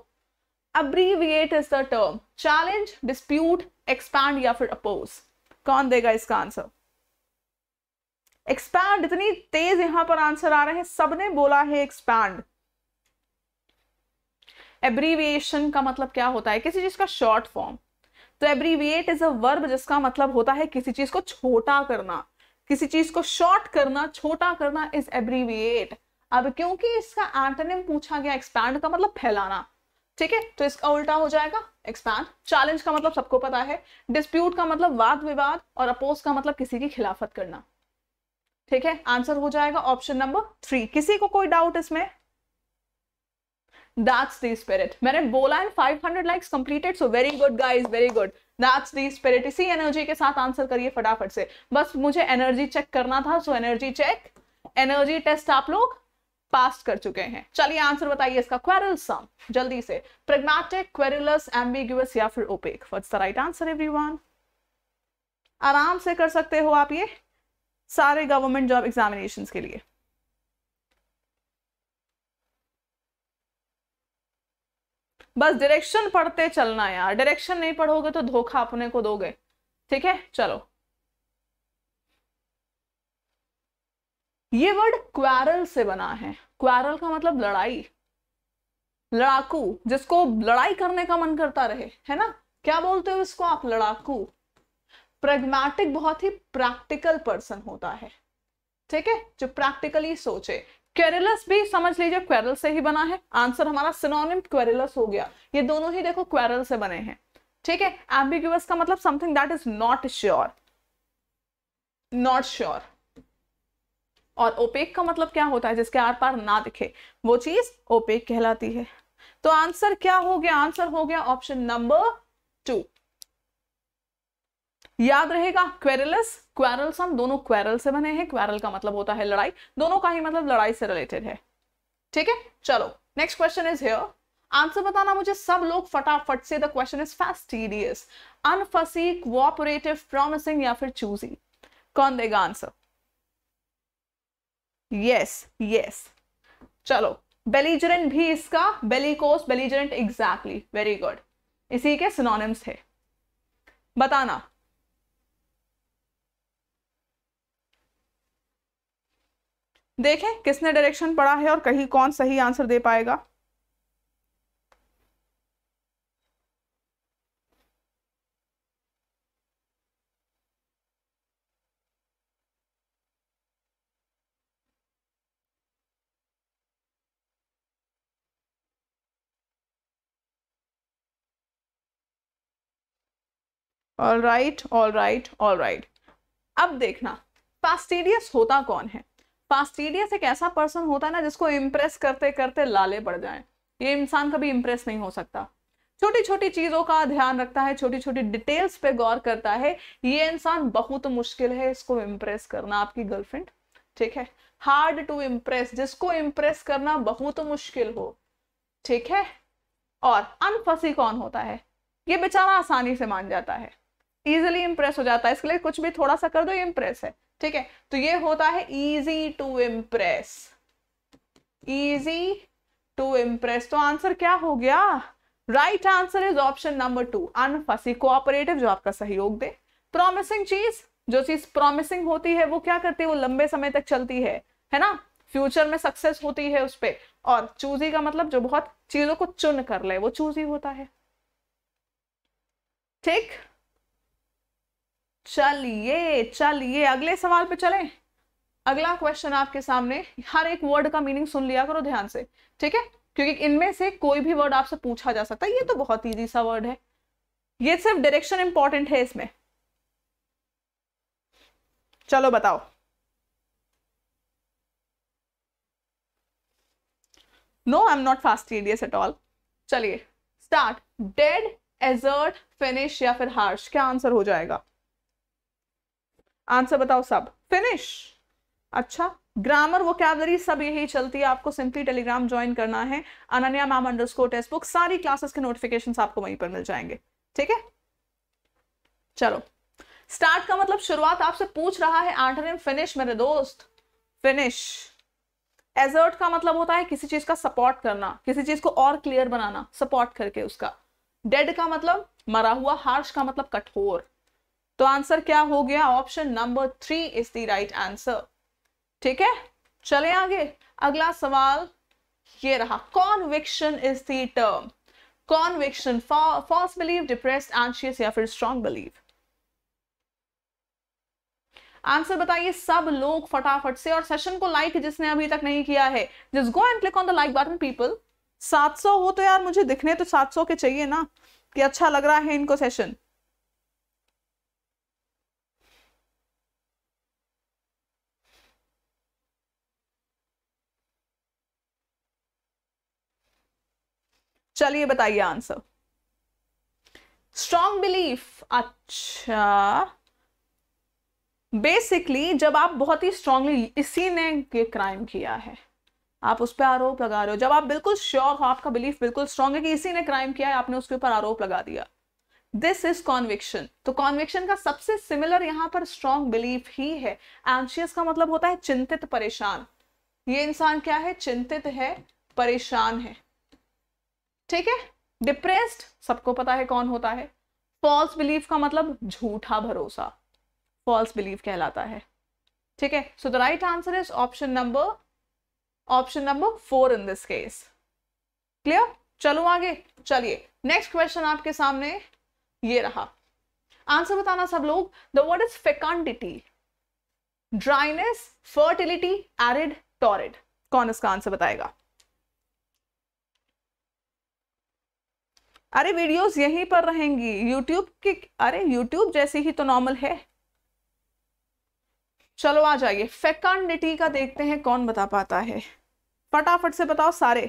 abbreviate is the term challenge dispute expand या फिर अपोज कौन देगा इसका आंसर एक्सपैंड इतनी तेज यहां पर आंसर आ रहे हैं सबने बोला है एक्सपैंड एब्रीविएशन का मतलब क्या होता है किसी चीज का शॉर्ट फॉर्म तो एब्रीविएट इज अ वर्ब जिसका मतलब होता है किसी चीज को छोटा करना किसी चीज को शॉर्ट करना छोटा करना इज एब्रीविएट अब क्योंकि इसका एंटोनिम पूछा गया एक्सपैंड का मतलब फैलाना ठीक है तो इसका उल्टा हो जाएगा एक्सपैंड चैलेंज का मतलब सबको पता है डिस्प्यूट का मतलब वाद विवाद और अपोज का मतलब किसी की खिलाफत करना ठीक है आंसर हो जाएगा ऑप्शन नंबर थ्री किसी को कोई डाउट इसमें That's the spirit. मैंने बोला and 500 likes completed so very good guys very good that's the spirit इसी एनर्जी के साथ आंसर करिए फटाफट से बस मुझे एनर्जी चेक करना था so energy check energy test आप लोग पास कर चुके हैं चलिए आंसर बताइए इसका क्वेरल सम जल्दी से प्रेग्मेटिक क्वेरुलस एम्बिगुअस या फिर opaque what's the right answer everyone आराम से कर सकते हो आप ये सारे गवर्नमेंट जॉब एग्जामिनेशन के लिए बस डायरेक्शन पढ़ते चलना यार डायरेक्शन नहीं पढ़ोगे तो धोखा अपने को दोगे ठीक है चलो ये वर्ड क्वारल से बना है क्वारल का मतलब लड़ाई लड़ाकू जिसको लड़ाई करने का मन करता रहे है ना क्या बोलते हो इसको आप लड़ाकू प्रेगमेटिक बहुत ही प्रैक्टिकल पर्सन होता है ठीक है जो प्रैक्टिकली सोचे क्वेरेलस भी समझ लीजिए क्वेरल से ही बना है आंसर हमारा सिनोनिम क्वेरेलस हो गया ये दोनों ही देखो क्वेरल से बने हैं ठीक है एम्बिग्यूस का मतलब something that is not sure not sure और ओपेक का मतलब क्या होता है जिसके आर पार ना दिखे वो चीज ओपेक कहलाती है तो आंसर क्या हो गया आंसर हो गया ऑप्शन नंबर टू याद रहेगा क्वेरलस क्वेरल दोनों क्वेरल से बने हैं क्वेरल का मतलब होता है लड़ाई दोनों का ही मतलब लड़ाई से रिलेटेड है ठीक है चलो next question is here answer बताना मुझे सब लोग फटाफट से the question is fastidious unfussy cooperative promising या फिर चूजी कौन देगा आंसर यस यस चलो बेलीजरेंट भी इसका bellicose belligerent exactly very good इसी के सिनोनिम्स है बताना देखें किसने डायरेक्शन पढ़ा है और कहीं कौन सही आंसर दे पाएगा all right all right all right अब देखना फास्टिडियस होता कौन है फास्टीडियस एक ऐसा पर्सन होता है ना जिसको इम्प्रेस करते करते लाले पड़ जाए ये इंसान कभी इम्प्रेस नहीं हो सकता छोटी छोटी चीज़ों का ध्यान रखता है छोटी छोटी डिटेल्स पे गौर करता है ये इंसान बहुत मुश्किल है इसको इम्प्रेस करना आपकी गर्लफ्रेंड ठीक है हार्ड टू इम्प्रेस जिसको इम्प्रेस करना बहुत मुश्किल हो ठीक है और अनफसी कौन होता है ये बेचारा आसानी से मान जाता है इजिली इम्प्रेस हो जाता है इसके लिए कुछ भी थोड़ा सा कर दो ये इम्प्रेस है ठीक है तो ये होता है easy to impress easy to impress तो आंसर क्या हो गया right answer is option number two unfussy cooperative जो आपका सहयोग दे प्रोमिसिंग चीज जो चीज प्रोमिसिंग होती है वो क्या करती है वो लंबे समय तक चलती है है ना फ्यूचर में सक्सेस होती है उस पर और चूजी का मतलब जो बहुत चीजों को चुन कर ले वो चूजी होता है ठीक चलिए चलिए अगले सवाल पे चले अगला क्वेश्चन आपके सामने हर एक वर्ड का मीनिंग सुन लिया करो ध्यान से ठीक है क्योंकि इनमें से कोई भी वर्ड आपसे पूछा जा सकता है ये तो बहुत ईजी सा वर्ड है ये सिर्फ डायरेक्शन इंपॉर्टेंट है इसमें चलो बताओ no I am not fastidious at all चलिए स्टार्ट डेड एजर्ट फिनिश या फिर हार्श क्या आंसर हो जाएगा आंसर बताओ सब फिनिश अच्छा ग्रामर वो वोकेबलरी सब यही चलती है आपको सिंपली टेलीग्राम ज्वाइन करना है Ananya ma'am underscore text book सारी क्लासेस के नोटिफिकेशन आपको वहीं पर मिल जाएंगे ठीक है चलो स्टार्ट का मतलब शुरुआत आपसे पूछ रहा है एंटोनिम फिनिश मेरे दोस्त फिनिश एजर्ट का मतलब होता है किसी चीज का सपोर्ट करना किसी चीज को और क्लियर बनाना सपोर्ट करके उसका डेड का मतलब मरा हुआ हार्श का मतलब कठोर तो आंसर क्या हो गया option number three is the right answer ठीक है चले आगे अगला सवाल ये रहा conviction is the term conviction false believe depress anxious या फिर स्ट्रॉन्ग बिलीव आंसर बताइए सब लोग फटाफट से और सेशन को लाइक जिसने अभी तक नहीं किया है just go and click on the like button people 700 हो तो यार मुझे दिखने तो 700 के चाहिए ना कि अच्छा लग रहा है इनको सेशन चलिए बताइए आंसर स्ट्रॉन्ग बिलीफ अच्छा बेसिकली जब आप बहुत ही स्ट्रांगली इसी ने ये क्राइम किया है आप उस पर आरोप लगा रहे हो जब आप बिल्कुल श्योर हो आपका बिलीफ बिल्कुल स्ट्रांग है कि इसी ने क्राइम किया है आपने उसके ऊपर आरोप लगा दिया दिस इज कॉन्विक्शन तो कॉन्विक्शन का सबसे सिमिलर यहां पर स्ट्रांग बिलीफ ही है एंशियस का मतलब होता है चिंतित परेशान ये इंसान क्या है चिंतित है परेशान है ठीक है डिप्रेस्ड सबको पता है कौन होता है फॉल्स बिलीफ का मतलब झूठा भरोसा फॉल्स बिलीफ कहलाता है ठीक है so the right answer is option number option number four in this case clear चलो आगे चलिए नेक्स्ट क्वेश्चन आपके सामने ये रहा आंसर बताना सब लोग the word is fecundity dryness fertility arid torrid कौन इसका आंसर बताएगा अरे वीडियोस यहीं पर रहेंगी यूट्यूब की अरे यूट्यूब जैसी ही तो नॉर्मल है चलो आ जाइए फेकंडिटी का देखते हैं कौन बता पाता है फटाफट से बताओ सारे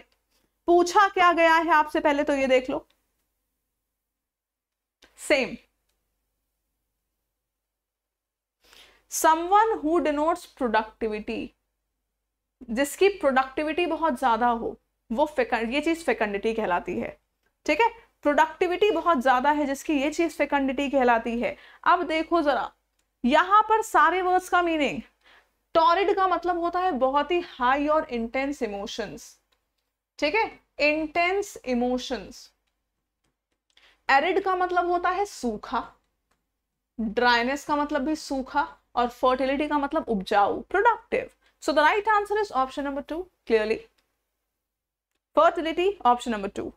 पूछा क्या गया है आपसे पहले तो ये देख लो same someone who denotes productivity जिसकी प्रोडक्टिविटी बहुत ज्यादा हो वो फेकंड ये चीज फेकंडिटी कहलाती है ठीक है प्रोडक्टिविटी बहुत ज्यादा है जिसकी ये चीज फेकंडिटी कहलाती है अब देखो जरा यहां पर सारे वर्ड्स का मीनिंग टॉरिड का मतलब होता है बहुत ही हाई और इंटेंस इमोशंस ठीक है इंटेंस इमोशंस एरिड का मतलब होता है सूखा ड्राइनेस का मतलब भी सूखा और फर्टिलिटी का मतलब उपजाऊ productive so the right answer is option number two clearly fertility option number two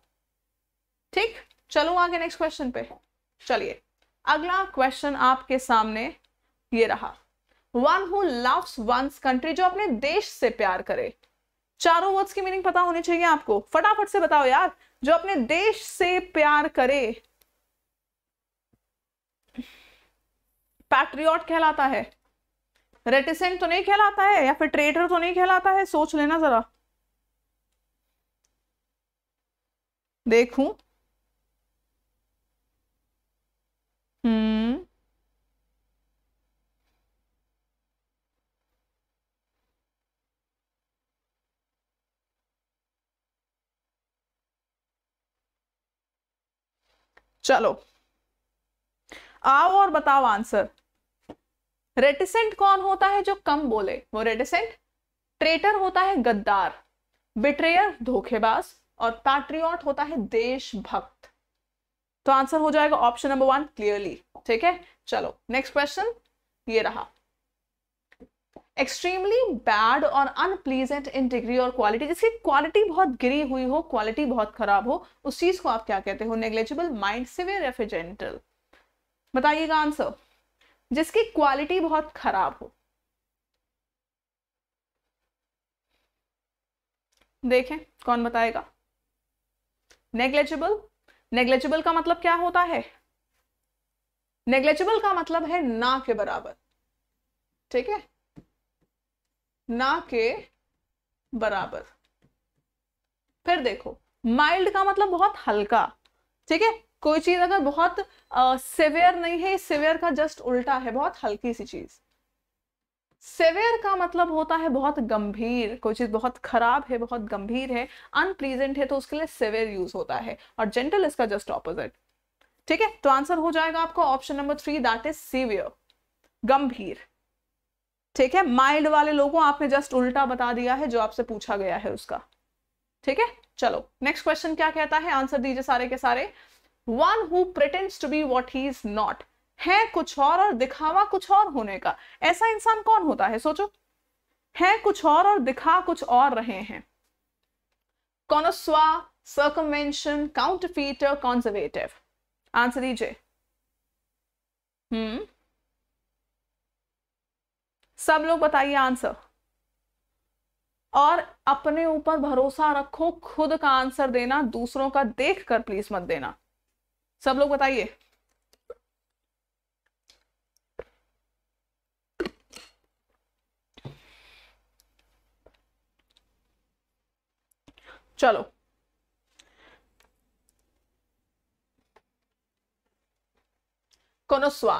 ठीक चलो आगे नेक्स्ट क्वेश्चन पे चलिए अगला क्वेश्चन आपके सामने ये रहा one who loves one's country जो अपने देश से प्यार करे चारों वर्ड्स की मीनिंग पता होनी चाहिए आपको फटाफट से बताओ यार जो अपने देश से प्यार करे पैट्रियॉट कहलाता है रेटिसेंट तो नहीं कहलाता है या फिर ट्रेडर तो नहीं कहलाता है सोच लेना जरा देखूं चलो आओ और बताओ आंसर रेटिसेंट कौन होता है जो कम बोले वो रेटिसेंट ट्रेटर होता है गद्दार बिट्रेयर धोखेबाज और पैट्रियॉट होता है देशभक्त तो आंसर हो जाएगा ऑप्शन नंबर वन क्लियरली ठीक है चलो नेक्स्ट क्वेश्चन ये रहा एक्सट्रीमली बैड और अनप्लीजेंट इन डिग्री और क्वालिटी जिसकी क्वालिटी बहुत गिरी हुई हो क्वालिटी बहुत खराब हो उस चीज को आप क्या कहते हो नेग्लेजिबल माइंड सिवियर रेफ्रिजेंटल बताइएगा आंसर जिसकी क्वालिटी बहुत खराब हो देखें कौन बताएगा नेग्लेजिबल नेग्लेजिबल का मतलब क्या होता है नेग्लेजिबल का मतलब है ना के बराबर ठीक है ना के बराबर फिर देखो माइल्ड का मतलब बहुत हल्का ठीक है कोई चीज अगर बहुत सेवेयर नहीं है सेवेयर का जस्ट उल्टा है बहुत हल्की सी चीज सेवियर का मतलब होता है बहुत गंभीर कोई चीज बहुत खराब है बहुत गंभीर है अनप्लीजेंट है तो उसके लिए सेवेयर यूज होता है और जेंटल इसका जस्ट ऑपोजिट ठीक है तो आंसर हो जाएगा आपको option number three that is severe गंभीर ठीक है माइल्ड वाले लोगों आपने जस्ट उल्टा बता दिया है जो आपसे पूछा गया है उसका ठीक है चलो नेक्स्ट क्वेश्चन क्या कहता है आंसर दीजिए सारे के सारे one who pretends to be what he is not है कुछ और और दिखावा कुछ और होने का ऐसा इंसान कौन होता है सोचो है कुछ और और दिखा कुछ और रहे हैं connoisseur counterfeiter conservative answer दीजिए हम्म सब लोग बताइए आंसर और अपने ऊपर भरोसा रखो खुद का आंसर देना दूसरों का देख कर प्लीज मत देना सब लोग बताइए चलो कोनोस्वा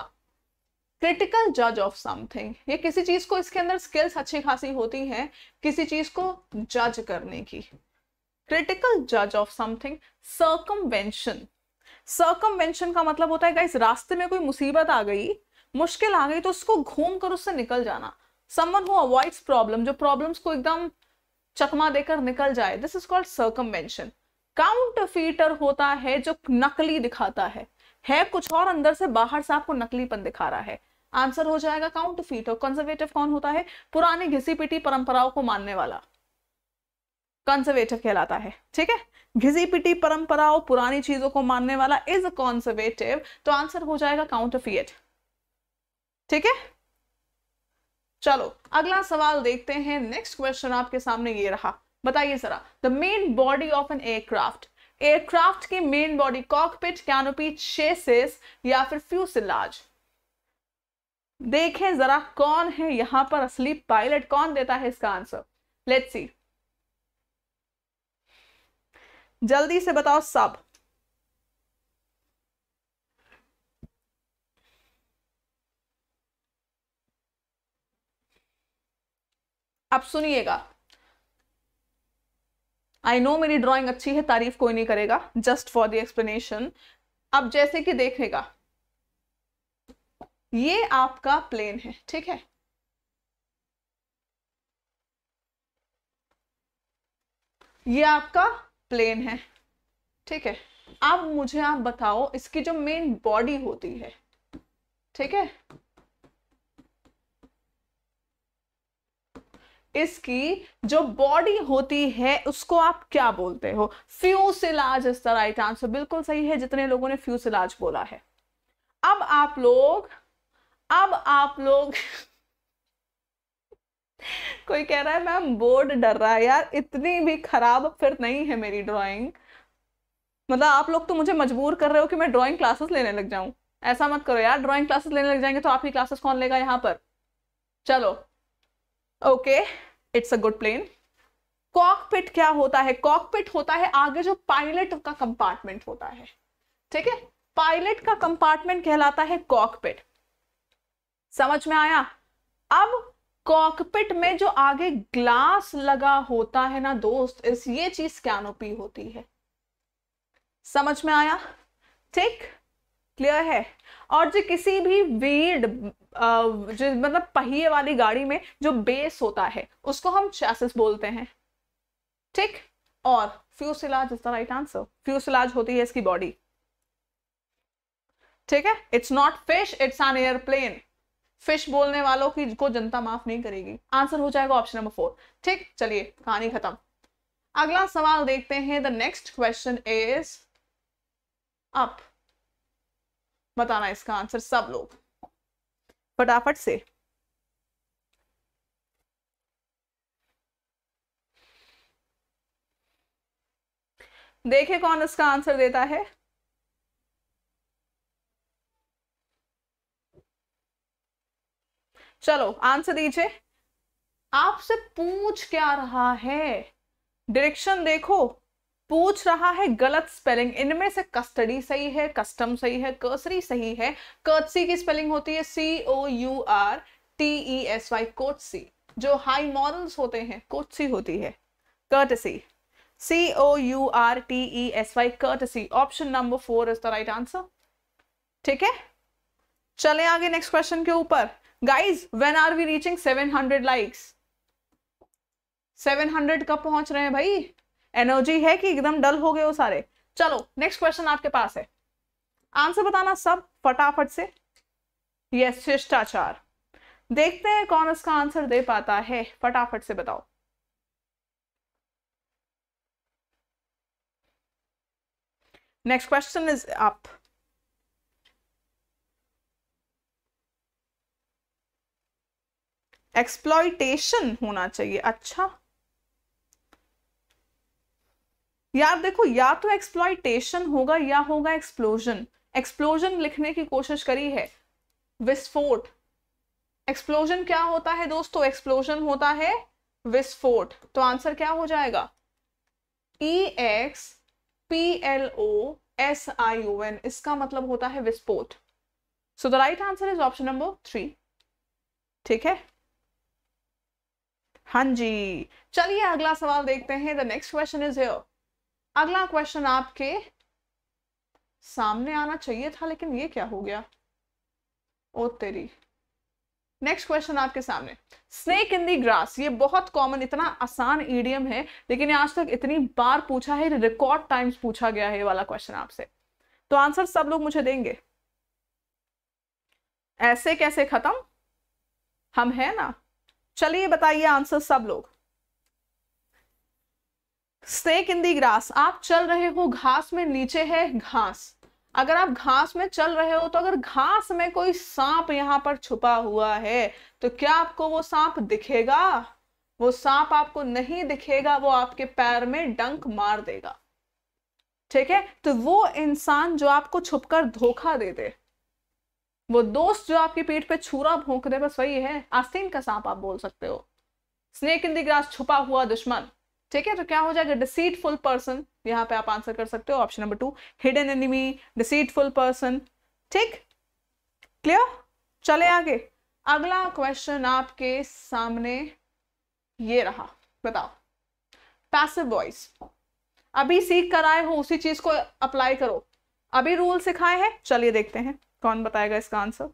क्रिटिकल जज ऑफ समथिंग ये किसी चीज को इसके अंदर स्किल्स अच्छी खासी होती हैं किसी चीज को जज करने की क्रिटिकल जज ऑफ समथिंग सर्कमवेंशन सर्कमवेंशन का मतलब होता है इस रास्ते में कोई मुसीबत आ गई मुश्किल आ गई तो उसको घूम कर उससे निकल जाना समवन हु अवॉइड्स प्रॉब्लम जो प्रॉब्लम्स को एकदम चकमा देकर निकल जाए this is called circumvention counterfeiter होता है जो नकली दिखाता है है कुछ और अंदर से बाहर से आपको नकलीपन दिखा रहा है आंसर हो जाएगा काउंट फीट और कंजर्वेटिव कौन होता है पुराने घिसी पिटी परंपराओं को मानने वाला कंजर्वेटिव कहलाता है ठीक है घिसी पिटी परंपराओं पुरानी चीजों को मानने वाला इज कंजर्वेटिव तो आंसर हो जाएगा काउंट फीट ठीक है चलो अगला सवाल देखते हैं नेक्स्ट क्वेश्चन आपके सामने ये रहा बताइए जरा the main body of an aircraft aircraft की main body cockpit canopy chassis या फिर फ्यूसिलाज देखें जरा कौन है यहां पर असली पायलट कौन देता है इसका आंसर लेट्स सी जल्दी से बताओ सब अब सुनिएगा आई नो मेरी ड्राइंग अच्छी है तारीफ कोई नहीं करेगा जस्ट फॉर द एक्सप्लेनेशन अब जैसे कि देखेगा ये आपका प्लेन है ठीक है ये आपका प्लेन है ठीक है अब मुझे आप बताओ इसकी जो मेन बॉडी होती है ठीक है इसकी जो बॉडी होती है उसको आप क्या बोलते हो fuselage is the right answer बिल्कुल सही है जितने लोगों ने फ्यूसिलाज बोला है अब आप लोग अब आप लोग कोई कह रहा है मैम बोर्ड डर रहा है यार इतनी भी खराब फिर नहीं है मेरी ड्राइंग मतलब आप लोग तो मुझे मजबूर कर रहे हो कि मैं ड्राइंग क्लासेस लेने लग जाऊं ऐसा मत करो यार ड्राइंग क्लासेस लेने लग जाएंगे तो आपकी क्लासेस कौन लेगा यहाँ पर चलो okay it's a good plane cockpit क्या होता है कॉकपिट होता है आगे जो पायलट का कंपार्टमेंट होता है ठीक है पायलट का कंपार्टमेंट कहलाता है कॉकपिट समझ में आया अब कॉकपिट में जो आगे ग्लास लगा होता है ना दोस्त इस ये चीज कैनोपी होती है समझ में आया ठीक क्लियर है और जो किसी भी व्हील्ड जो मतलब पहिए वाली गाड़ी में जो बेस होता है उसको हम चैसिस बोलते हैं ठीक और fuselage is the right answer fuselage होती है इसकी बॉडी ठीक है it's not fish it's an airplane fish बोलने वालों की को जनता माफ नहीं करेगी आंसर हो जाएगा ऑप्शन नंबर फोर ठीक चलिए कहानी खत्म अगला सवाल देखते हैं the next question is up बताना इसका आंसर सब लोग फटाफट से देखे कौन इसका आंसर देता है चलो आंसर दीजिए आपसे पूछ क्या रहा है डायरेक्शन देखो पूछ रहा है गलत स्पेलिंग इनमें से कस्टडी सही है कस्टम सही है कर्सरी सही है कर्सी की स्पेलिंग होती है C O U R T E S Y courtesy जो हाई मॉरल्स होते हैं कोटसी होती है courtesy C O U R T E S Y courtesy option number four is the right answer ठीक है चले आगे नेक्स्ट क्वेश्चन के ऊपर guys when are we reaching seven hundred likes seven hundred कब पहुंच रहे हैं भाई एनर्जी है कि एकदम डल हो गए हो सारे चलो नेक्स्ट क्वेश्चन आपके पास है आंसर बताना सब फटाफट से यस शिष्टाचार देखते हैं कौन इसका आंसर दे पाता है फटाफट से बताओ नेक्स्ट क्वेश्चन इज आप एक्सप्लॉयटेशन होना चाहिए अच्छा यार देखो या तो एक्सप्लॉयटेशन होगा या होगा एक्सप्लोजन एक्सप्लोजन लिखने की कोशिश करी है विस्फोट एक्सप्लोजन क्या होता है दोस्तों एक्सप्लोजन होता है विस्फोट तो आंसर क्या हो जाएगा E X P L O S I O N इसका मतलब होता है विस्फोट so the right answer is option number three ठीक है हाँ जी चलिए अगला सवाल देखते हैं the next question is here अगला क्वेश्चन आपके सामने आना चाहिए था लेकिन ये क्या हो गया ओ तेरी नेक्स्ट क्वेश्चन आपके सामने स्नेक इन दी ग्रास ये बहुत कॉमन इतना आसान ईडियम है लेकिन ये आज तक इतनी बार पूछा है रिकॉर्ड टाइम्स पूछा गया है ये वाला क्वेश्चन आपसे तो आंसर सब लोग मुझे देंगे ऐसे कैसे खत्म हम है ना चलिए बताइए आंसर सब लोग स्नेक इन दी ग्रास आप चल रहे हो घास में नीचे है घास अगर आप घास में चल रहे हो तो अगर घास में कोई सांप यहां पर छुपा हुआ है तो क्या आपको वो सांप दिखेगा वो सांप आपको नहीं दिखेगा वो आपके पैर में डंक मार देगा ठीक है तो वो इंसान जो आपको छुपकर धोखा दे दे वो दोस्त जो आपकी पीठ पे छुरा भोंक दे बस वही है आस्तीन का सांप आप बोल सकते हो स्नेक इन द्रास ग्रास छुपा हुआ दुश्मन ठीक है तो क्या हो जाएगा डिसीटफुल पर्सन यहाँ पे आप आंसर कर सकते हो option number two hidden enemy deceitful person ठीक क्लियर चले आगे अगला क्वेश्चन आपके सामने ये रहा बताओ पैसिव वॉइस अभी सीख कर आए हो उसी चीज को अप्लाई करो अभी रूल सिखाए हैं चलिए देखते हैं कौन बताएगा इसका आंसर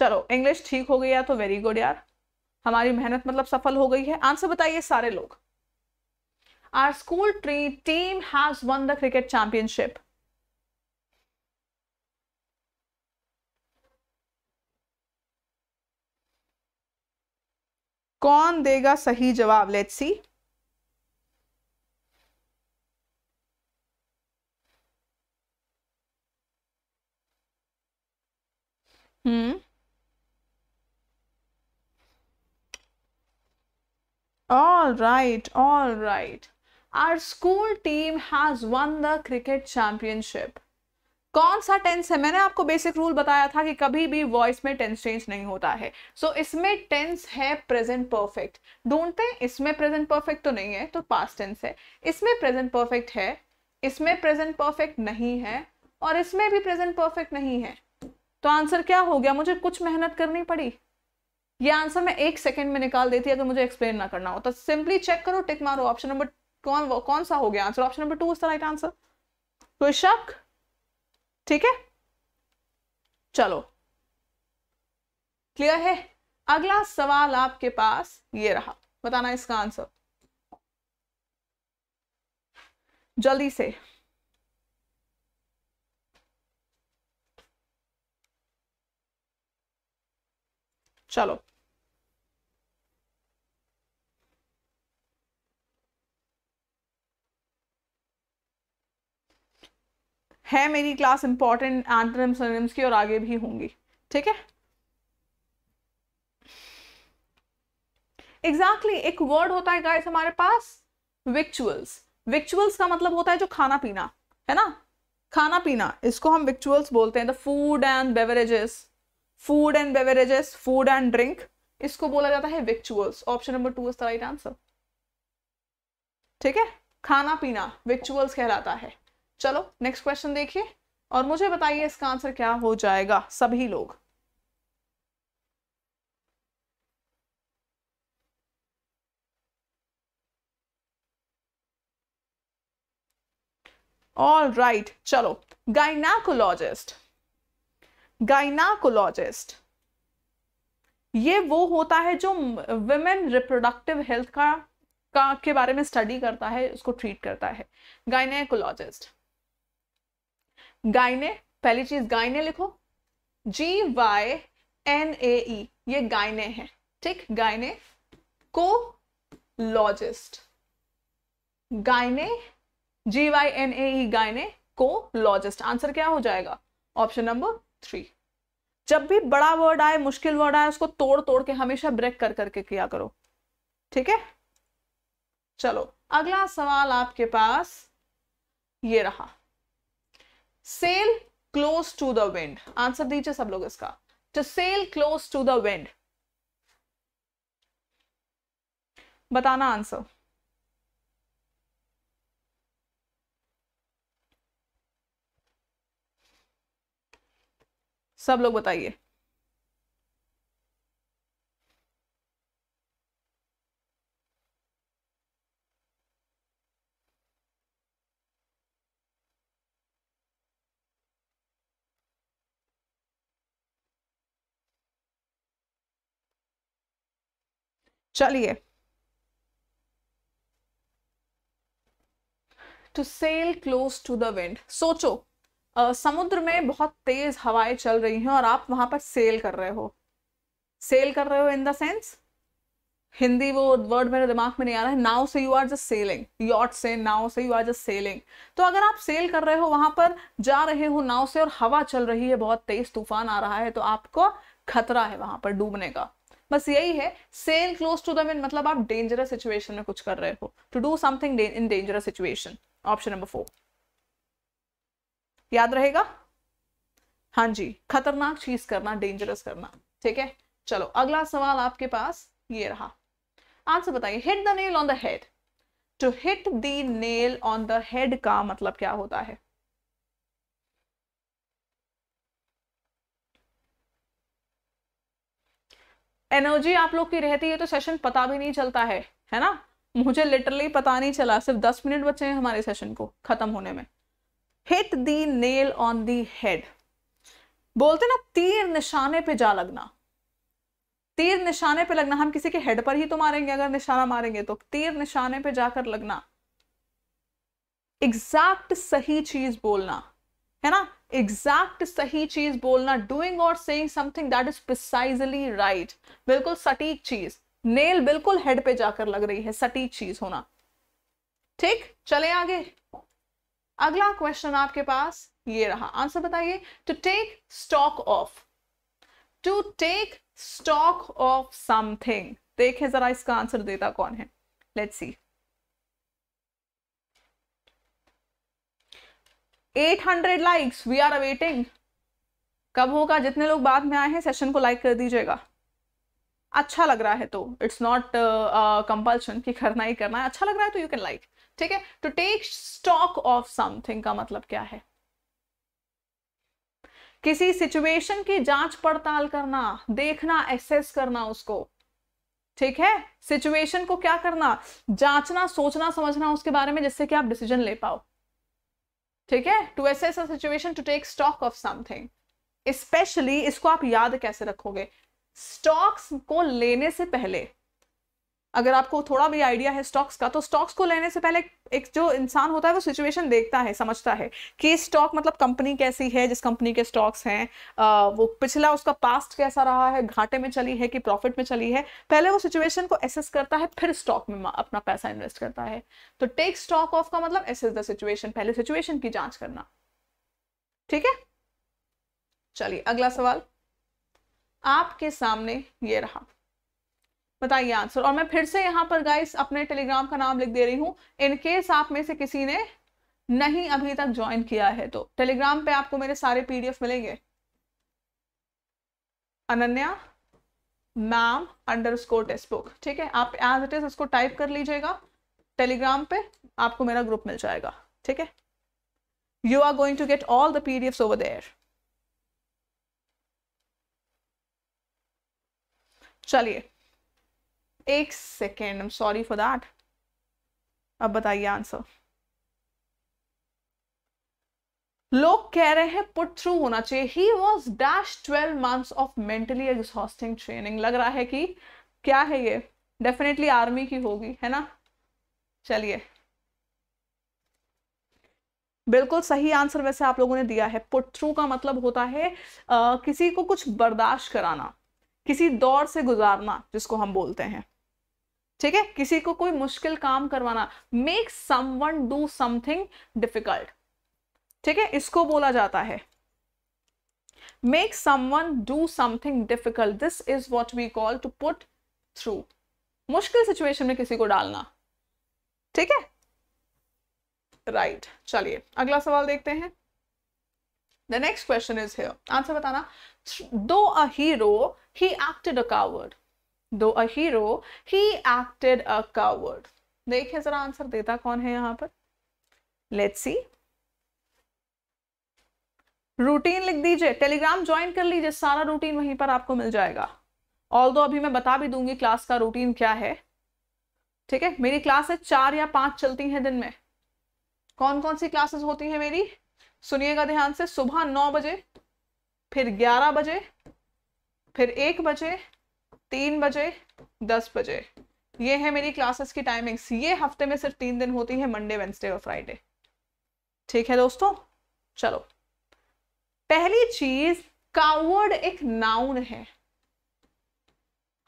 चलो इंग्लिश ठीक हो गया तो वेरी गुड यार हमारी मेहनत मतलब सफल हो गई है आंसर बताइए सारे लोग our school tree team has won the cricket championship कौन देगा सही जवाब let's see hmm all right all right our school team has won the cricket championship कौन सा टेंस है मैंने आपको बेसिक रूल बताया था कि कभी भी वॉइस में टेंस चेंज नहीं होता है सो so, इसमें टेंस है प्रेजेंट परफेक्ट ढूंढते हैं इसमें प्रेजेंट परफेक्ट तो नहीं है तो पास्ट टेंस है इसमें प्रेजेंट परफेक्ट है इसमें प्रेजेंट परफेक्ट नहीं है और इसमें भी प्रेजेंट परफेक्ट नहीं है तो आंसर क्या हो गया मुझे कुछ मेहनत करनी पड़ी ये आंसर मैं एक सेकंड में निकाल देती अगर मुझे एक्सप्लेन ना करना हो तो सिंपली चेक करो टिक मारो ऑप्शन नंबर कौन कौन सा हो गया answer option number two is the right answer कोई शक ठीक है चलो क्लियर है अगला सवाल आपके पास ये रहा बताना इसका आंसर जल्दी से चलो है मेरी क्लास इंपॉर्टेंट एंटनिम्स सोनिम्स की और आगे भी होंगी ठीक है एग्जैक्टली exactly, एक वर्ड होता है गाइस हमारे पास विक्चुअल्स विक्चुअल्स का मतलब होता है जो खाना पीना है ना खाना पीना इसको हम विक्चुअल्स बोलते हैं the food and beverages food and beverages food and drink इसको बोला जाता है victuals option number two is the right answer ठीक है खाना पीना विक्चुअल्स कहलाता है चलो नेक्स्ट क्वेश्चन देखिए और मुझे बताइए इसका आंसर क्या हो जाएगा सभी लोग ऑल राइट right, चलो गाइनाकोलॉजिस्ट गाइनाकोलॉजिस्ट ये वो होता है जो वेमेन रिप्रोडक्टिव हेल्थ का का के बारे में स्टडी करता है उसको ट्रीट करता है गाइनेकोलॉजिस्ट गाइने पहली चीज गाइने लिखो जी वाई एन ए ई ये गाइने हैं ठीक गाइने को लॉजिस्ट गाइने जी वाई एन ए ई गाइने को लॉजिस्ट आंसर क्या हो जाएगा ऑप्शन नंबर थ्री जब भी बड़ा वर्ड आए मुश्किल वर्ड आए उसको तोड़ तोड़ के हमेशा ब्रेक कर करके किया करो ठीक है चलो अगला सवाल आपके पास ये रहा sail close to the wind answer दीजिए सब लोग इसका to sail close to the wind बताना आंसर सब लोग बताइए चलिए to sail close to the wind सोचो समुद्र में बहुत तेज हवाएं चल रही हैं और आप वहां पर सेल कर रहे हो सेल कर रहे हो इन द सेंस हिंदी वो वर्ड मेरे दिमाग में नहीं आ रहा है नाव से you are just sailing yacht से नाव से यू आर जस्ट सेलिंग तो अगर आप सेल कर रहे हो वहां पर जा रहे हो नाव से और हवा चल रही है बहुत तेज तूफान आ रहा है तो आपको खतरा है वहां पर डूबने का बस यही है सेल क्लोज टू द मिन मतलब आप डेंजरस सिचुएशन में कुछ कर रहे हो to do something in dangerous situation option number four याद रहेगा हाँ जी खतरनाक चीज करना डेंजरस करना ठीक है चलो अगला सवाल आपके पास ये रहा आंसर बताइए hit the nail on the head to hit the nail on the head का मतलब क्या होता है एनर्जी आप लोग की रहती है तो सेशन पता भी नहीं चलता है है ना मुझे लिटरली पता नहीं चला सिर्फ दस मिनट बचे हैं हमारे सेशन को खत्म होने में hit the nail on the head बोलते ना तीर निशाने पे जा लगना तीर निशाने पे लगना हम किसी के हेड पर ही तो मारेंगे अगर निशाना मारेंगे तो तीर निशाने पे जाकर लगना एग्जैक्ट सही चीज बोलना है ना एग्जैक्ट सही चीज बोलना डूइंग और saying something that is precisely right बिल्कुल सटीक चीज नेल बिल्कुल हेड पे जाकर लग रही है सटीक चीज होना ठीक चले आगे अगला क्वेश्चन आपके पास ये रहा आंसर बताइए to take stock of to take stock of something देखे जरा इसका आंसर देता कौन है let's see 800 likes we are awaiting कब होगा जितने लोग बाद में आए हैं सेशन को लाइक कर दीजिएगा अच्छा लग रहा है तो इट्स नॉट कंपल्शन कि करना ही करना है अच्छा लग रहा है तो यू कैन लाइक ठीक है to take stock of something का मतलब क्या है किसी सिचुएशन की जांच पड़ताल करना देखना एसेस करना उसको ठीक है सिचुएशन को क्या करना जांचना सोचना समझना उसके बारे में जिससे कि आप डिसीजन ले पाओ ठीक है to assess a situation to take stock of something specially इसको आप याद कैसे रखोगे स्टॉक्स को लेने से पहले अगर आपको थोड़ा भी आइडिया है स्टॉक्स का तो स्टॉक्स को लेने से पहले एक जो इंसान होता है वो सिचुएशन देखता है समझता है कि स्टॉक मतलब कंपनी कैसी है जिस कंपनी के स्टॉक्स हैं वो पिछला उसका पास्ट कैसा रहा है घाटे में चली है कि प्रॉफिट में चली है पहले वो सिचुएशन को एसेस करता है फिर स्टॉक में अपना पैसा इन्वेस्ट करता है तो टेक स्टॉक ऑफ का मतलब एसेस द सिचुएशन पहले सिचुएशन की जाँच करना ठीक है चलिए अगला सवाल आपके सामने ये रहा बताइए आंसर और मैं फिर से यहाँ पर गाइस अपने टेलीग्राम का नाम लिख दे रही हूं इनकेस आप में से किसी ने नहीं अभी तक ज्वाइन किया है तो टेलीग्राम पे आपको मेरे सारे पीडीएफ मिलेंगे Ananya ma'am under score text book ठीक है आप एज इट इज इसको टाइप कर लीजिएगा टेलीग्राम पे आपको मेरा ग्रुप मिल जाएगा ठीक है you are going to get all the P D over there चलिए एक सेकेंड सॉरी फॉर दैट अब बताइए आंसर लोग कह रहे हैं पुट थ्रू होना चाहिए he was dash twelve months of mentally exhausting training लग रहा है कि क्या है ये डेफिनेटली आर्मी की होगी है ना चलिए बिल्कुल सही आंसर वैसे आप लोगों ने दिया है पुट थ्रू का मतलब होता है आ, किसी को कुछ बर्दाश्त कराना किसी दौर से गुजारना जिसको हम बोलते हैं ठीक है किसी को कोई मुश्किल काम करवाना make someone do something difficult ठीक है इसको बोला जाता है make someone do something difficult this is what we call to put through मुश्किल सिचुएशन में किसी को डालना ठीक है राइट right. चलिए अगला सवाल देखते हैं the next question is here answer बताना though a hero he acted a coward though a hero he acted a coward देखिए जरा आंसर देता कौन है यहां पर लेट्स सी रूटीन लिख दीजिए टेलीग्राम ज्वाइन कर लीजिए सारा रूटीन वहीं पर आपको मिल जाएगा ऑल दो अभी मैं बता भी दूंगी क्लास का रूटीन क्या है ठीक है मेरी क्लासेस चार या पांच चलती हैं दिन में कौन कौन सी क्लासेस होती हैं मेरी सुनिएगा ध्यान से सुबह नौ बजे फिर ग्यारह बजे फिर एक बजे तीन बजे दस बजे ये है मेरी क्लासेस की टाइमिंग्स ये हफ्ते में सिर्फ तीन दिन होती है मंडे वेंसडे और फ्राइडे ठीक है दोस्तों चलो पहली चीज कावर्ड एक नाउन है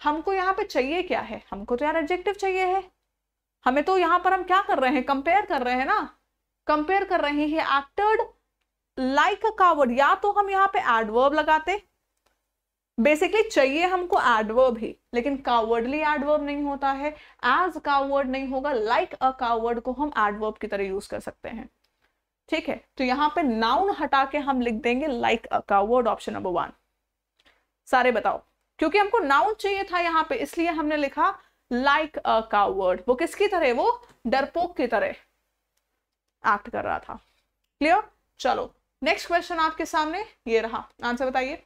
हमको यहाँ पे चाहिए क्या है हमको तो यार एडजेक्टिव चाहिए है हमें तो यहाँ पर हम क्या कर रहे हैं कंपेयर कर रहे हैं ना कंपेयर कर रहे हैं एक्टर्ड लाइक अ कावर्ड या तो हम यहाँ पे एडवर्ब लगाते बेसिकली चाहिए हमको एडवर्ब ही लेकिन कावर्डली एडवर्ब नहीं होता है एज कावर्ड नहीं होगा लाइक अ कावर्ड को हम एडवर्ब की तरह यूज कर सकते हैं ठीक है तो यहां पे नाउन हटा के हम लिख देंगे like a coward option number one सारे बताओ क्योंकि हमको नाउन चाहिए था यहां पे इसलिए हमने लिखा लाइक अ कावर्ड वो किसकी तरह वो डरपोक की तरह एक्ट कर रहा था क्लियर चलो नेक्स्ट क्वेश्चन आपके सामने ये रहा आंसर बताइए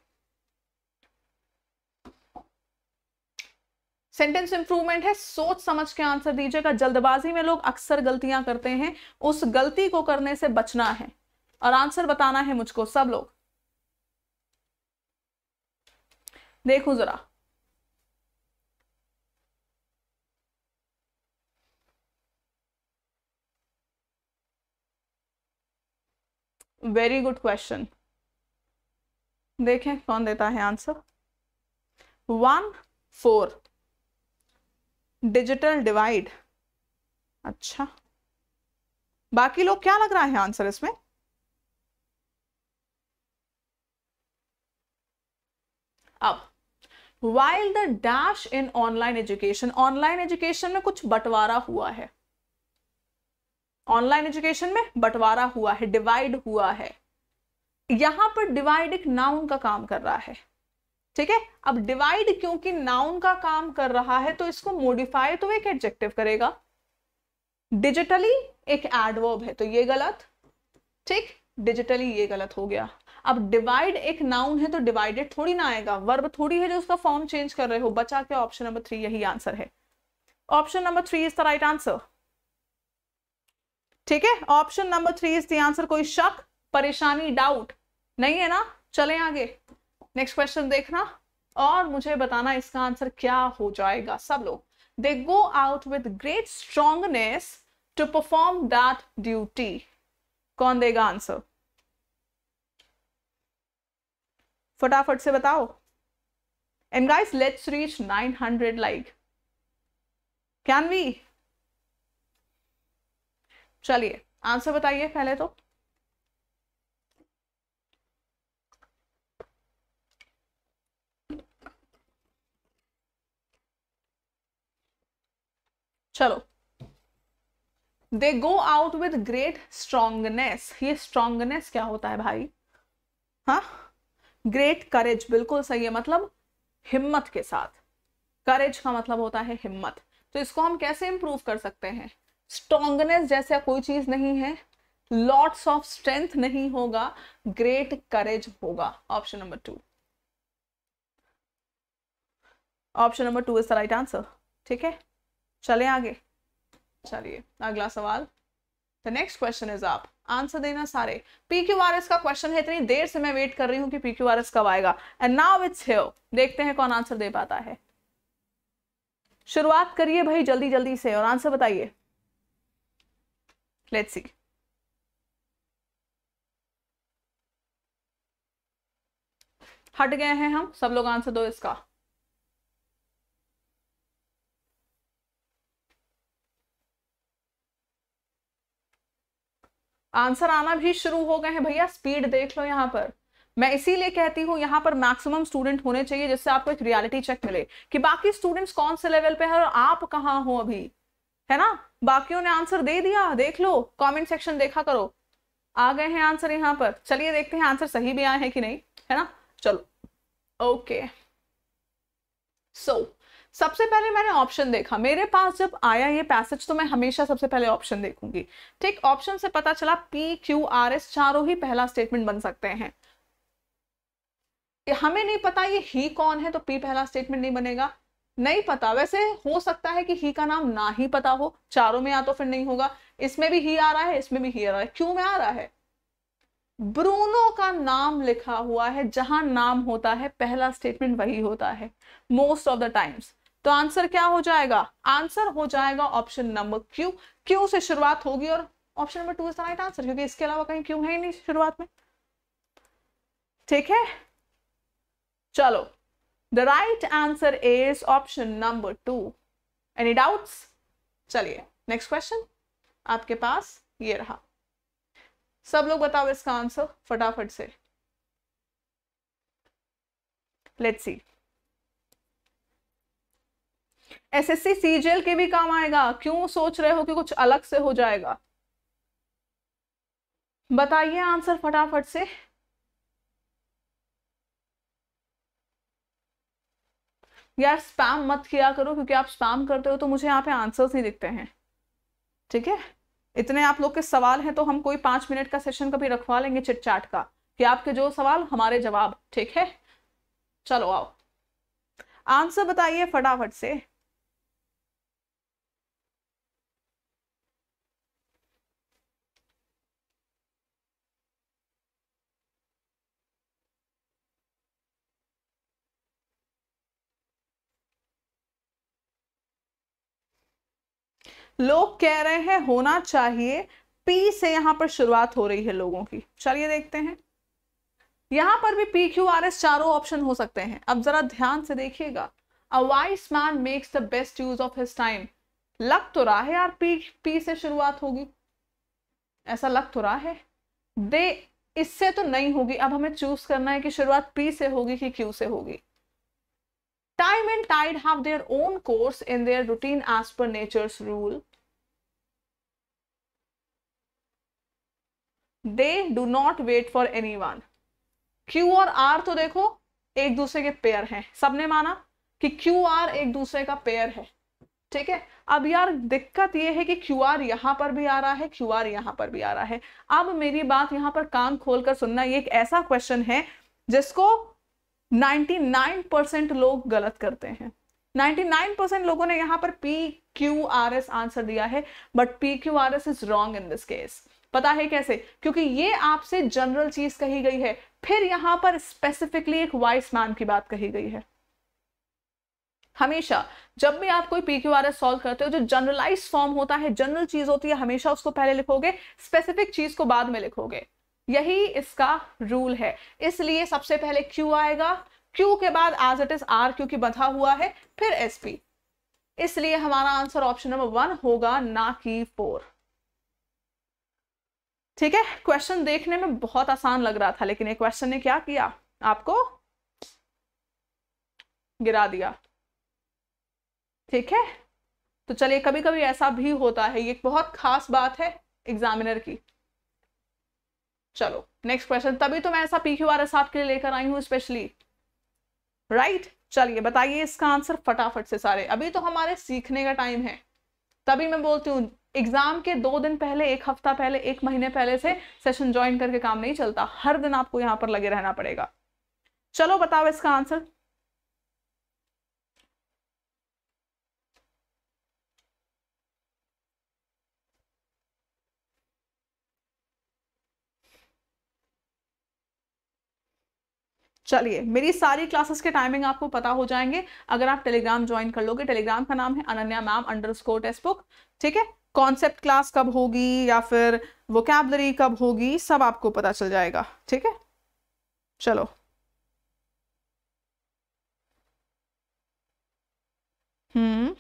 सेंटेंस इंप्रूवमेंट है सोच समझ के आंसर दीजिएगा जल्दबाजी में लोग अक्सर गलतियां करते हैं उस गलती को करने से बचना है और आंसर बताना है मुझको सब लोग देखो जरा वेरी गुड क्वेश्चन देखें कौन देता है answer one four digital divide अच्छा बाकी लोग क्या लग रहा है आंसर इसमें अब while the dash in online education online education में कुछ बंटवारा हुआ है ऑनलाइन एजुकेशन में बंटवारा हुआ है डिवाइड हुआ है यहां पर डिवाइड एक नाउन का काम कर रहा है ठीक है अब डिवाइड क्योंकि नाउन का काम कर रहा है तो इसको मोडिफाई तो एक एडजेक्टिव करेगा डिजिटली एक एडवर्ब है तो ये गलत ठीक डिजिटली ये गलत हो गया अब डिवाइड एक नाउन है तो डिवाइडेड थोड़ी ना आएगा वर्ब थोड़ी है जो उसका फॉर्म चेंज कर रहे हो बचा के ऑप्शन नंबर थ्री यही आंसर है option number three is the right answer ठीक है option number three is the answer कोई शक परेशानी डाउट नहीं है ना चले आगे नेक्स्ट क्वेश्चन देखना और मुझे बताना इसका आंसर क्या हो जाएगा सब लोग they go out with great strongness to perform that duty कौन देगा आंसर फटाफट से बताओ and guys let's reach 900 like can we चलिए आंसर बताइए पहले तो चलो they go out with great strongness ये स्ट्रोंगनेस क्या होता है भाई हा ग्रेट करेज बिल्कुल सही है मतलब हिम्मत के साथ करेज का मतलब होता है हिम्मत तो इसको हम कैसे इंप्रूव कर सकते हैं स्ट्रोंगनेस जैसा कोई चीज नहीं है लॉट्स ऑफ स्ट्रेंथ नहीं होगा ग्रेट करेज होगा option number two option number two is the right answer ठीक है चले आगे चलिए अगला सवाल द नेक्स्ट क्वेश्चन इज आप आंसर देना सारे पी क्यू आर एस का क्वेश्चन है इतनी देर से मैं वेट कर रही हूँ कि पी क्यू आर एस कब आएगा एंड नाउ इट्स हेव देखते हैं कौन आंसर दे पाता है शुरुआत करिए भाई जल्दी जल्दी से और आंसर बताइए लेट्स सी हट गए हैं हम सब लोग आंसर दो इसका आंसर आना भी शुरू हो गए हैं भैया स्पीड देख लो यहाँ पर मैं इसीलिए कहती हूँ यहाँ पर मैक्सिमम स्टूडेंट होने चाहिए जिससे आपको एक रियलिटी चेक मिले कि बाकी स्टूडेंट्स कौन से लेवल पे हैं और आप कहाँ हो अभी है ना बाकियों ने आंसर दे दिया देख लो कमेंट सेक्शन देखा करो आ गए हैं आंसर यहाँ पर चलिए देखते हैं आंसर सही भी आए हैं कि नहीं है ना चलो ओके सो so, सबसे पहले मैंने ऑप्शन देखा मेरे पास जब आया ये पैसेज तो मैं हमेशा सबसे पहले ऑप्शन देखूंगी ठीक ऑप्शन से पता चला पी क्यू आर एस चारों ही पहला स्टेटमेंट बन सकते हैं हमें नहीं पता ये ही कौन है तो पी पहला स्टेटमेंट नहीं बनेगा नहीं पता वैसे हो सकता है कि ही का नाम ना ही पता हो चारों में या तो फिर नहीं होगा इसमें भी ही आ रहा है इसमें भी ही आ रहा है क्यों में आ रहा है ब्रूनो का नाम लिखा हुआ है जहां नाम होता है पहला स्टेटमेंट वही होता है मोस्ट ऑफ द टाइम्स तो आंसर क्या हो जाएगा आंसर हो जाएगा ऑप्शन नंबर क्यू क्यू से शुरुआत होगी और option number two is right answer क्योंकि इसके अलावा कहीं क्यों है ही नहीं शुरुआत में ठीक है चलो the right answer is option number two any doubts चलिए नेक्स्ट क्वेश्चन आपके पास ये रहा सब लोग बताओ इसका आंसर फटाफट से लेट्स सी एसएससी सीजीएल के भी काम आएगा क्यों सोच रहे हो कि कुछ अलग से हो जाएगा बताइए आंसर फटाफट से यार स्पैम मत किया करो क्योंकि आप स्पैम करते हो तो मुझे यहाँ पे आंसर्स नहीं दिखते हैं ठीक है इतने आप लोग के सवाल हैं तो हम कोई पांच मिनट का सेशन कभी रखवा लेंगे चिट चैट का कि आपके जो सवाल हमारे जवाब ठीक है चलो आओ आंसर बताइए फटाफट से लोग कह रहे हैं होना चाहिए पी से यहां पर शुरुआत हो रही है लोगों की चलिए देखते हैं यहां पर भी पी क्यू आर एस चारों ऑप्शन हो सकते हैं अब जरा ध्यान से देखिएगा a wise man makes the best use of his time लग तो रहा है यार पी पी से शुरुआत होगी ऐसा लग तो रहा है दे इससे तो नहीं होगी अब हमें चूज करना है कि शुरुआत पी से होगी कि क्यू से होगी Time and tide have their own course in their routine as per nature's rule. They do not wait for anyone. Q और R तो देखो एक दूसरे के पेयर हैं सबने माना कि Q R एक दूसरे का पेयर है ठीक है अब यार दिक्कत ये है कि क्यू आर यहाँ पर भी आ रहा है क्यू आर यहाँ पर भी आ रहा है अब मेरी बात यहाँ पर कान खोलकर सुनना ये एक ऐसा क्वेश्चन है जिसको 99% लोग गलत करते हैं 99% लोगों ने यहाँ पर P Q R S answer दिया है but P Q R S is wrong in this case पता है कैसे क्योंकि ये आपसे जनरल चीज कही गई है फिर यहां पर स्पेसिफिकली एक वाइस मैन की बात कही गई है हमेशा जब भी आप कोई P Q R S solve करते हो जो जनरलाइज फॉर्म होता है जनरल चीज होती है हमेशा उसको पहले लिखोगे स्पेसिफिक चीज को बाद में लिखोगे यही इसका रूल है इसलिए सबसे पहले क्यू आएगा क्यू के बाद as it is R Q की हुआ है फिर एस पी इसलिए हमारा आंसर ऑप्शन नंबर वन होगा ना कि फोर ठीक है क्वेश्चन देखने में बहुत आसान लग रहा था लेकिन ये क्वेश्चन ने क्या किया आपको गिरा दिया ठीक है तो चलिए कभी कभी ऐसा भी होता है ये बहुत खास बात है एग्जामिनर की चलो नेक्स्ट क्वेश्चन तभी तो मैं ऐसा एस आपके लिए लेकर आई हूं स्पेशली राइट चलिए बताइए इसका आंसर फटाफट से सारे अभी तो हमारे सीखने का टाइम है तभी मैं बोलती हूँ एग्जाम के दो दिन पहले एक हफ्ता पहले एक महीने पहले से सेशन ज्वाइन करके काम नहीं चलता हर दिन आपको यहाँ पर लगे रहना पड़ेगा चलो बताओ इसका आंसर चलिए मेरी सारी क्लासेस के टाइमिंग आपको पता हो जाएंगे अगर आप टेलीग्राम ज्वाइन कर लोगे टेलीग्राम का नाम है Ananya ma'am under score text book ठीक है कॉन्सेप्ट क्लास कब होगी या फिर वोकैबलरी कब होगी सब आपको पता चल जाएगा ठीक है चलो हम्म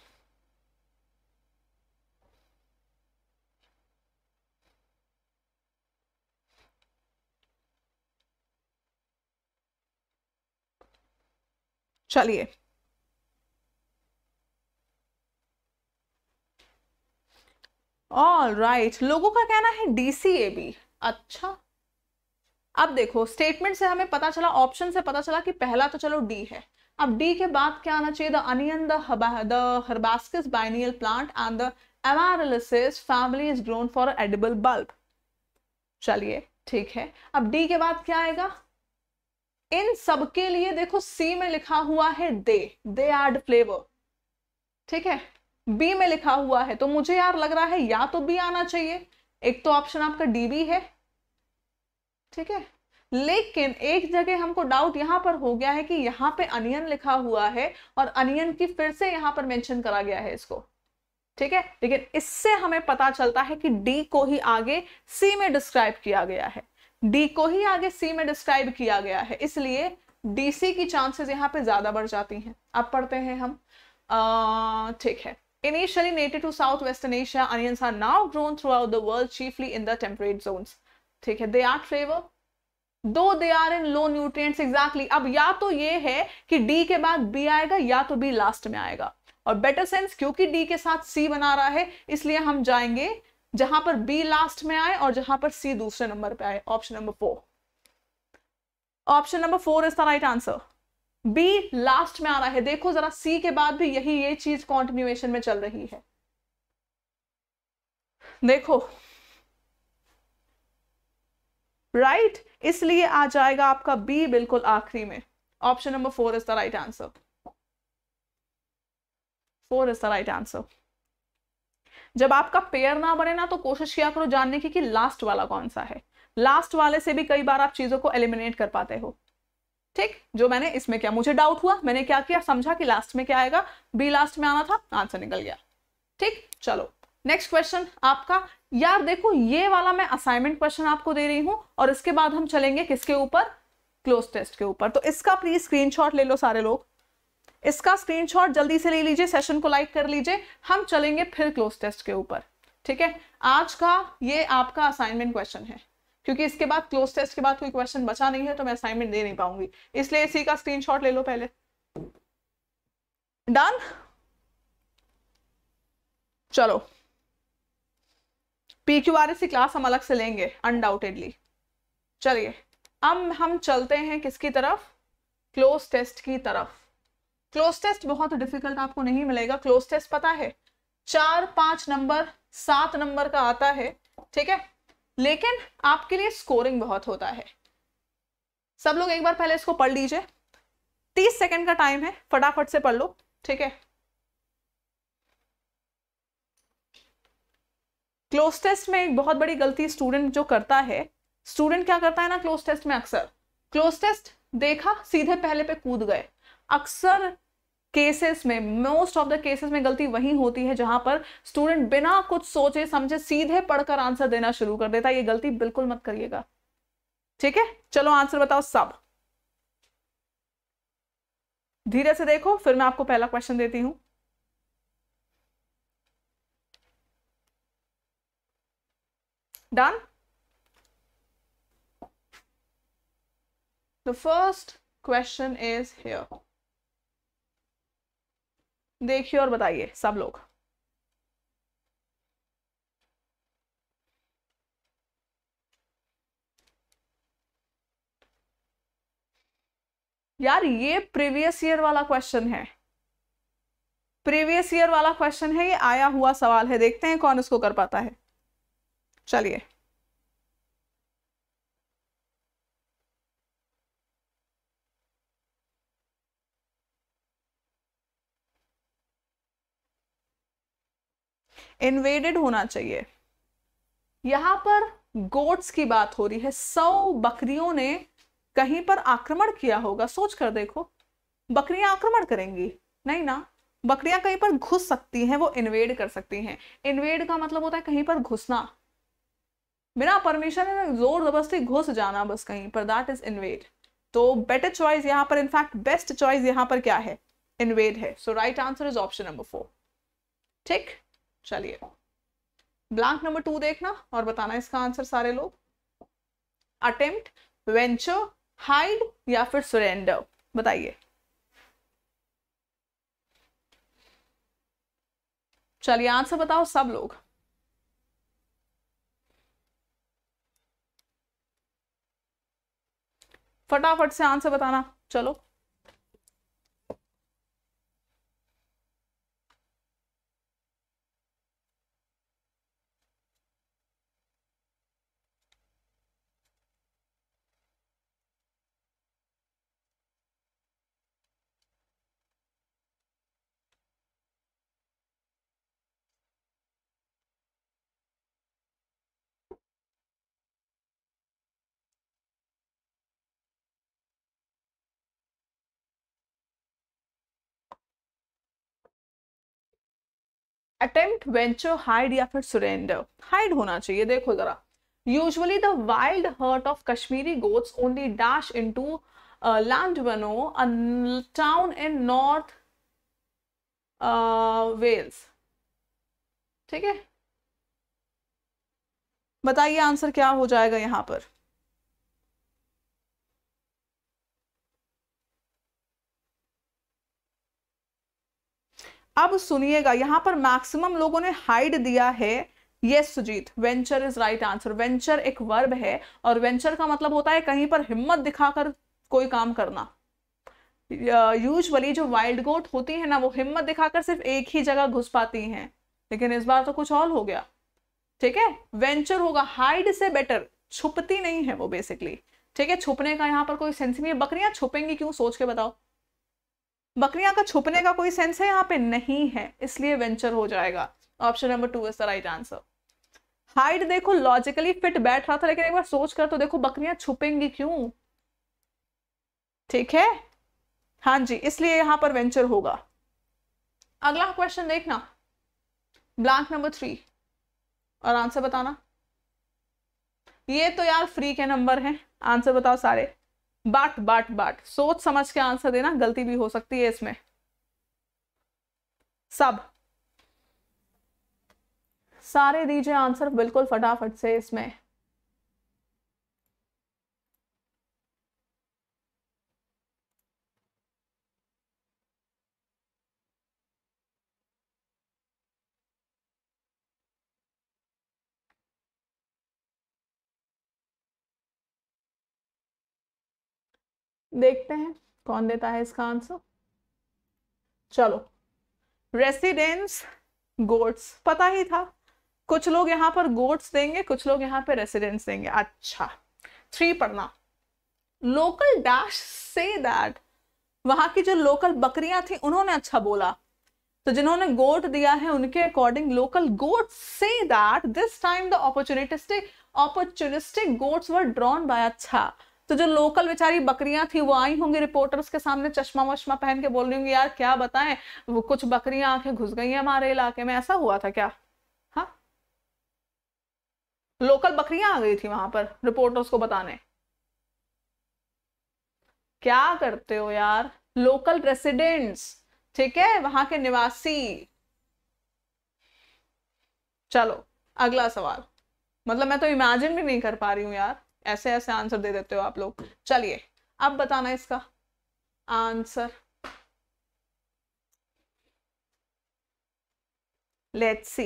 चलिए ऑल राइट लोगों का कहना है डीसीएबी अच्छा अब देखो स्टेटमेंट से हमें पता चला ऑप्शन से पता चला कि पहला तो चलो डी है अब डी के बाद क्या आना चाहिए the onion the herbaceous biennial plant and the amaryllis family is grown for edible bulb चलिए ठीक है अब डी के बाद क्या आएगा इन सबके लिए देखो सी में लिखा हुआ है दे दे एड फ्लेवर ठीक है बी में लिखा हुआ है तो मुझे यार लग रहा है या तो बी आना चाहिए एक तो ऑप्शन आपका डी बी है ठीक है लेकिन एक जगह हमको डाउट यहां पर हो गया है कि यहां पे अनियन लिखा हुआ है और अनियन की फिर से यहां पर मेंशन करा गया है इसको ठीक है लेकिन इससे हमें पता चलता है कि डी को ही आगे सी में डिस्क्राइब किया गया है डी को ही आगे सी में डिस्क्राइब किया गया है इसलिए डीसी की चांसेस यहाँ पे ज्यादा बढ़ जाती हैं अब पढ़ते हैं हम ठीक है to south western Asia onions are now grown throughout the world chiefly in the temperate zone ठीक है, they are flavour though they are in low nutrients exactly अब या तो ये है कि डी के बाद बी आएगा या तो बी लास्ट में आएगा और बेटर सेंस क्योंकि डी के साथ सी बना रहा है इसलिए हम जाएंगे जहां पर बी लास्ट में आए और जहां पर सी दूसरे नंबर पे आए option number four option number four is the right answer B last में आ रहा है देखो जरा सी के बाद भी यही ये चीज कॉन्टिन्यूएशन में चल रही है देखो राइट right? इसलिए आ जाएगा आपका बी बिल्कुल आखिरी में option number four is the right answer four is the right answer जब आपका पेयर ना बने ना तो कोशिश किया करो जानने की कि लास्ट वाला कौन सा है लास्ट वाले से भी कई बार आप चीजों को एलिमिनेट कर पाते हो ठीक जो मैंने इसमें क्या मुझे डाउट हुआ मैंने क्या किया समझा कि लास्ट में क्या आएगा बी लास्ट में आना था आंसर निकल गया ठीक चलो नेक्स्ट क्वेश्चन आपका यार देखो ये वाला मैं असाइनमेंट क्वेश्चन आपको दे रही हूं और इसके बाद हम चलेंगे किसके ऊपर क्लोज टेस्ट के ऊपर तो इसका प्लीज स्क्रीनशॉट ले लो सारे लोग इसका स्क्रीनशॉट जल्दी से ले लीजिए सेशन को लाइक कर लीजिए हम चलेंगे फिर क्लोज टेस्ट के ऊपर ठीक है आज का ये आपका असाइनमेंट क्वेश्चन है क्योंकि इसके बाद क्लोज टेस्ट के बाद कोई क्वेश्चन बचा नहीं है तो मैं असाइनमेंट दे नहीं पाऊंगी इसलिए इसी का स्क्रीन ले लो पहले डन चलो P Q R S class हम अलग से लेंगे अनडाउटेडली चलिए अब हम चलते हैं किसकी तरफ क्लोज टेस्ट की तरफ क्लोज टेस्ट बहुत डिफिकल्ट आपको नहीं मिलेगा क्लोज टेस्ट पता है चार पांच नंबर सात नंबर का आता है ठीक है लेकिन आपके लिए स्कोरिंग बहुत होता है सब लोग एक बार पहले इसको पढ़ लीजिए तीस सेकेंड का टाइम है फटाफट से पढ़ लो ठीक है क्लोज टेस्ट में एक बहुत बड़ी गलती स्टूडेंट जो करता है स्टूडेंट क्या करता है ना क्लोज टेस्ट में अक्सर क्लोज टेस्ट देखा सीधे पहले पे कूद गए अक्सर केसेस में मोस्ट ऑफ द केसेस में गलती वही होती है जहां पर स्टूडेंट बिना कुछ सोचे समझे सीधे पढ़कर आंसर देना शुरू कर देता है ये गलती बिल्कुल मत करिएगा ठीक है चलो आंसर बताओ सब धीरे से देखो फिर मैं आपको पहला क्वेश्चन देती हूं done the first question is here देखिए और बताइए सब लोग यार ये प्रीवियस ईयर वाला क्वेश्चन है प्रीवियस ईयर वाला क्वेश्चन है ये आया हुआ सवाल है देखते हैं कौन इसको कर पाता है चलिए इन्वेडेड होना चाहिए यहां पर गोट्स की बात हो रही है सौ बकरियों ने कहीं पर आक्रमण किया होगा सोच कर देखो बकरियां आक्रमण करेंगी नहीं ना बकरियां कहीं पर घुस सकती हैं वो इन्वेड कर सकती हैं इन्वेड का मतलब होता है कहीं पर घुसना बिना परमिशन जोर जबरदस्ती घुस जाना बस कहीं पर दैट इज इन्वेड तो बेटर चॉइस यहां पर इनफैक्ट बेस्ट चॉइस यहां पर क्या है इन्वेड है so right answer is option number four ठीक चलिए ब्लैंक नंबर टू देखना और बताना इसका आंसर सारे लोग अटेम्प्ट वेंचर हाइड या फिर सुरेंडर बताइए चलिए आंसर बताओ सब लोग फटाफट से आंसर बताना चलो अटेम्प्ट वेंचर हाइड या फिर सुरेंडर हाइड होना चाहिए देखो जरा usually the wild herd of Kashmiri goats only dash into Llandudno town in North Wales ठीक है बताइए आंसर क्या हो जाएगा यहां पर अब सुनिएगा यहां पर मैक्सिमम लोगों ने हाइड दिया है yes Sujit venture is right answer venture एक वर्ब है और वेंचर का मतलब होता है कहीं पर हिम्मत दिखाकर कोई काम करना यूजली जो वाइल्ड गोट होती है ना वो हिम्मत दिखाकर सिर्फ एक ही जगह घुस पाती हैं लेकिन इस बार तो कुछ और हो गया ठीक है वेंचर होगा हाइड से बेटर छुपती नहीं है वो बेसिकली ठीक है छुपने का यहाँ पर कोई सेंस नहीं है बकरियां छुपेंगी क्यों सोच के बताओ बकरियां का छुपने का कोई सेंस है यहाँ पे नहीं है इसलिए वेंचर हो जाएगा option number two is the right answer height देखो लॉजिकली फिट बैठ रहा था लेकिन एक बार सोच कर तो देखो बकरियां छुपेंगी क्यों ठीक है हाँ जी इसलिए यहां पर वेंचर होगा अगला क्वेश्चन देखना ब्लैंक नंबर थ्री और आंसर बताना ये तो यार फ्री के नंबर हैं आंसर बताओ सारे बाट बाट बाट सोच समझ के आंसर देना गलती भी हो सकती है इसमें सब सारे दीजिए आंसर बिल्कुल फटाफट से इसमें देखते हैं कौन देता है इसका आंसर चलो रेसिडेंस गोट्स पता ही था कुछ लोग यहाँ पर गोट्स देंगे कुछ लोग यहाँ पर रेसिडेंस देंगे अच्छा थ्री पढ़ना लोकल डैश से दैट वहां की जो लोकल बकरियां थी उन्होंने अच्छा बोला तो जिन्होंने गोट दिया है उनके अकॉर्डिंग लोकल गोट से that this time the opportunistic opportunistic goats were drawn by अच्छा तो जो लोकल बेचारी बकरियां थी वो आई होंगी रिपोर्टर्स के सामने चश्मा वश्मा पहन के बोल रही होंगी यार क्या बताएं वो कुछ बकरियां आके घुस गई हैं हमारे इलाके में ऐसा हुआ था क्या हाँ लोकल बकरियां आ गई थी वहां पर रिपोर्टर्स को बताने क्या करते हो यार लोकल रेसिडेंट्स ठीक है वहां के निवासी चलो अगला सवाल मतलब मैं तो इमेजिन भी नहीं कर पा रही हूँ यार ऐसे ऐसे आंसर दे देते हो आप लोग चलिए अब बताना इसका answer let's see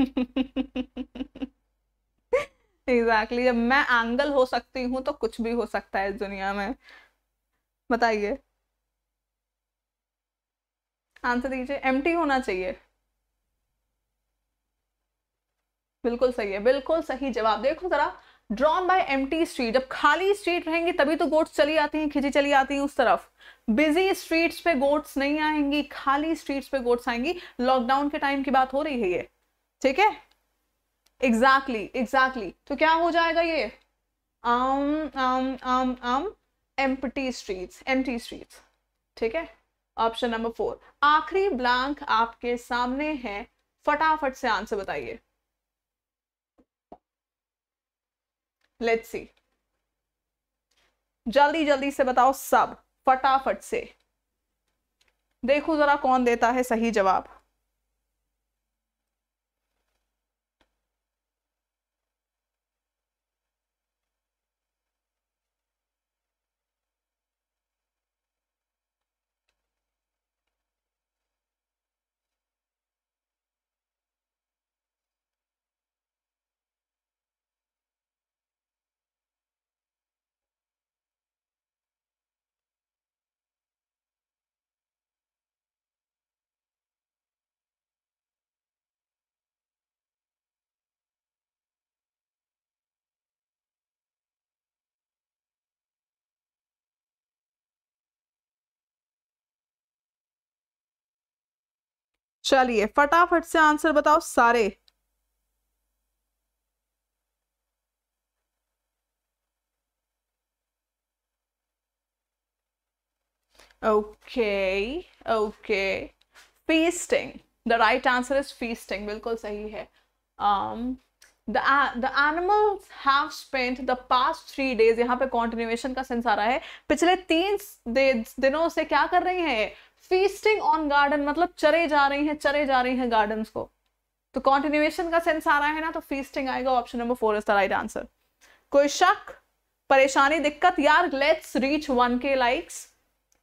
exactly exactly. जब मैं एंगल हो सकती हूं तो कुछ भी हो सकता है इस दुनिया में बताइए आंसर दीजिए एम होना चाहिए बिल्कुल सही है बिल्कुल सही जवाब देखो जरा ड्रॉन बाय एम स्ट्रीट जब खाली स्ट्रीट रहेंगी तभी तो गोट्स चली आती हैं खिंची चली आती हैं उस तरफ बिजी स्ट्रीट्स पे गोट्स नहीं आएंगी खाली स्ट्रीट्स पे गोट्स आएंगी लॉकडाउन के टाइम की बात हो रही है ये ठीक है एग्जैक्टली एग्जैक्टली तो क्या हो जाएगा ये आम आम आम आम एम्पटी स्ट्रीट्स एम्प्टी स्ट्रीट्स ठीक है ऑप्शन नंबर फोर आखिरी ब्लैंक आपके सामने है फटाफट से आंसर बताइए लेट्स सी जल्दी जल्दी से बताओ सब फटाफट से देखो जरा कौन देता है सही जवाब चलिए फटाफट से आंसर बताओ सारे okay okay feasting the right answer is feasting बिल्कुल सही है um, the, the animals have spent the past three days यहाँ पे कॉन्टिन्यूएशन का sense आ रहा है पिछले तीन दिनों से क्या कर रही हैं फीस्टिंग ऑन गार्डन मतलब चरे जा रही हैं चरे जा रही हैं गार्डन को तो कॉन्टिन्यूएशन का सेंस आ रहा है ना तो फीस्टिंग आएगा option number four is the right answer कोई शक परेशानी दिक्कत यार let's reach one K likes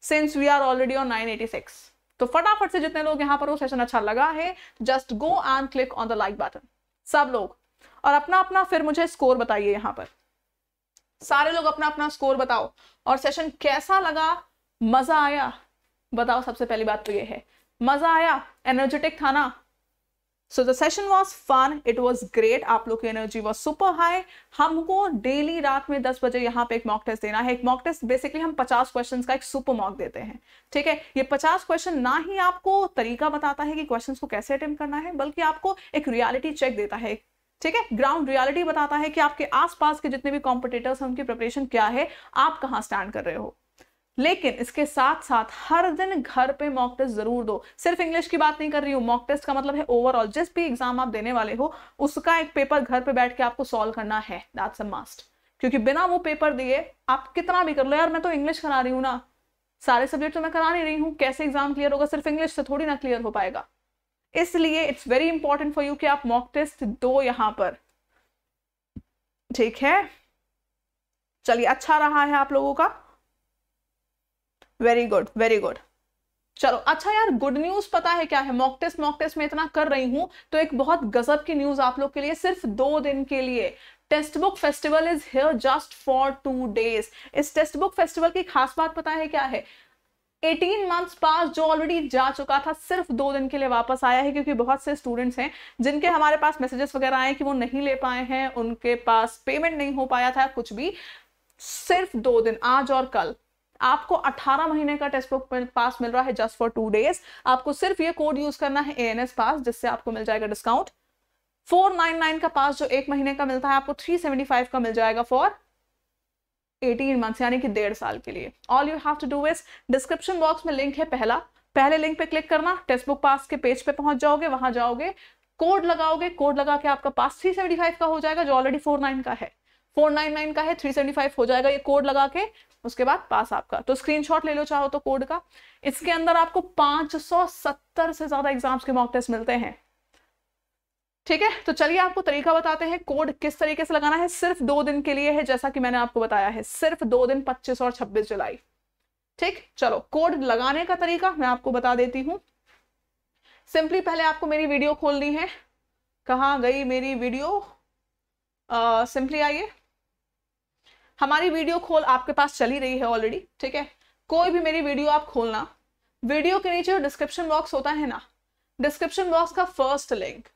since we are already on nine eighty six तो फटाफट से जितने लोग यहां पर वो सेशन अच्छा लगा है just go and click on the like button सब लोग और अपना अपना फिर मुझे स्कोर बताइए यहां पर सारे लोग अपना अपना स्कोर बताओ और सेशन कैसा लगा मजा आया बताओ सबसे पहली बात तो ये है मजा आया एनर्जेटिक था ना so the session was fun it was great आप लोग की एनर्जी वॉज सुपर हाई हमको डेली रात में दस बजे यहाँ पे एक मॉक टेस्ट देना है एक मॉक टेस्ट बेसिकली हम पचास क्वेश्चन का एक सुपर मॉक देते हैं ठीक है ये पचास क्वेश्चन ना ही आपको तरीका बताता है कि क्वेश्चन को कैसे अटेम्प्ट करना है बल्कि आपको एक रियालिटी चेक देता है ठीक है ग्राउंड रियालिटी बताता है कि आपके आसपास के जितने भी कॉम्पिटिटर्स हैं उनकी प्रिपरेशन क्या है आप कहाँ स्टैंड कर रहे हो लेकिन इसके साथ साथ हर दिन घर पे मॉक टेस्ट जरूर दो सिर्फ इंग्लिश की बात नहीं कर रही हूँ मॉक टेस्ट का मतलब है ओवरऑल जिस भी एग्जाम आप देने वाले हो उसका एक पेपर घर पे बैठ के आपको सॉल्व करना है दैट्स अ मस्ट क्योंकि बिना वो पेपर दिए आप कितना भी कर लो यार मैं तो इंग्लिश करा रही हूँ ना सारे सब्जेक्ट तो मैं करा नहीं रही हूँ कैसे एग्जाम क्लियर होगा सिर्फ इंग्लिश से थोड़ी ना क्लियर हो पाएगा इसलिए it's very important for you कि आप मॉक टेस्ट दो यहां पर ठीक है चलिए अच्छा रहा है आप लोगों का वेरी गुड वेरी गुड चलो अच्छा यार गुड न्यूज पता है क्या है मॉक टेस्ट मॉक टेस्ट में इतना कर रही हूं तो एक बहुत गजब की न्यूज आप लोग के लिए सिर्फ दो दिन के लिए text book festival is here just for two days इस टेक्स्ट बुक फेस्टिवल की खास बात पता है क्या है 18 मंथ्स पास जो ऑलरेडी जा चुका था सिर्फ दो दिन के लिए वापस आया है क्योंकि बहुत से स्टूडेंट्स हैं जिनके हमारे पास मैसेजेस वगैरह आए कि वो नहीं ले पाए हैं उनके पास पेमेंट नहीं हो पाया था कुछ भी सिर्फ दो दिन आज और कल आपको 18 महीने का टेस्ट बुक पास मिल रहा है जस्ट फॉर टू डेज आपको सिर्फ ये कोड यूज करना है ए पास जिससे आपको मिल जाएगा डिस्काउंट 499 का पास जो एक महीने का मिलता है आपको 375 का मिल जाएगा फॉर 18 मंथ्स यानी कि डेढ़ साल के लिए all you have to do is description box में लिंक है पहला पहले लिंक पे क्लिक करना टेक्स्ट बुक पास के पेज पे पहुंच जाओगे वहां जाओगे कोड लगाओगे कोड लगा के आपका पास 375 का हो जाएगा जो ऑलरेडी 49 का है फोर नाइन नाइन का है थ्री सेवेंटी फाइव हो जाएगा ये कोड लगा के उसके बाद पास आपका तो स्क्रीनशॉट ले लो चाहो तो कोड का इसके अंदर आपको 570 से ज्यादा एग्जाम्स के मॉक टेस्ट मिलते हैं ठीक है तो चलिए आपको तरीका बताते हैं कोड किस तरीके से लगाना है सिर्फ दो दिन के लिए है जैसा कि मैंने आपको बताया है सिर्फ दो दिन 25 और 26 जुलाई ठीक चलो कोड लगाने का तरीका मैं आपको बता देती हूं सिंपली पहले आपको मेरी वीडियो खोलनी है कहा गई मेरी वीडियो सिंपली आइए हमारी वीडियो खोल आपके पास चली रही है ऑलरेडी ठीक है कोई भी मेरी वीडियो आप खोलना वीडियो के नीचे डिस्क्रिप्शन बॉक्स होता है ना डिस्क्रिप्शन बॉक्स का फर्स्ट लिंक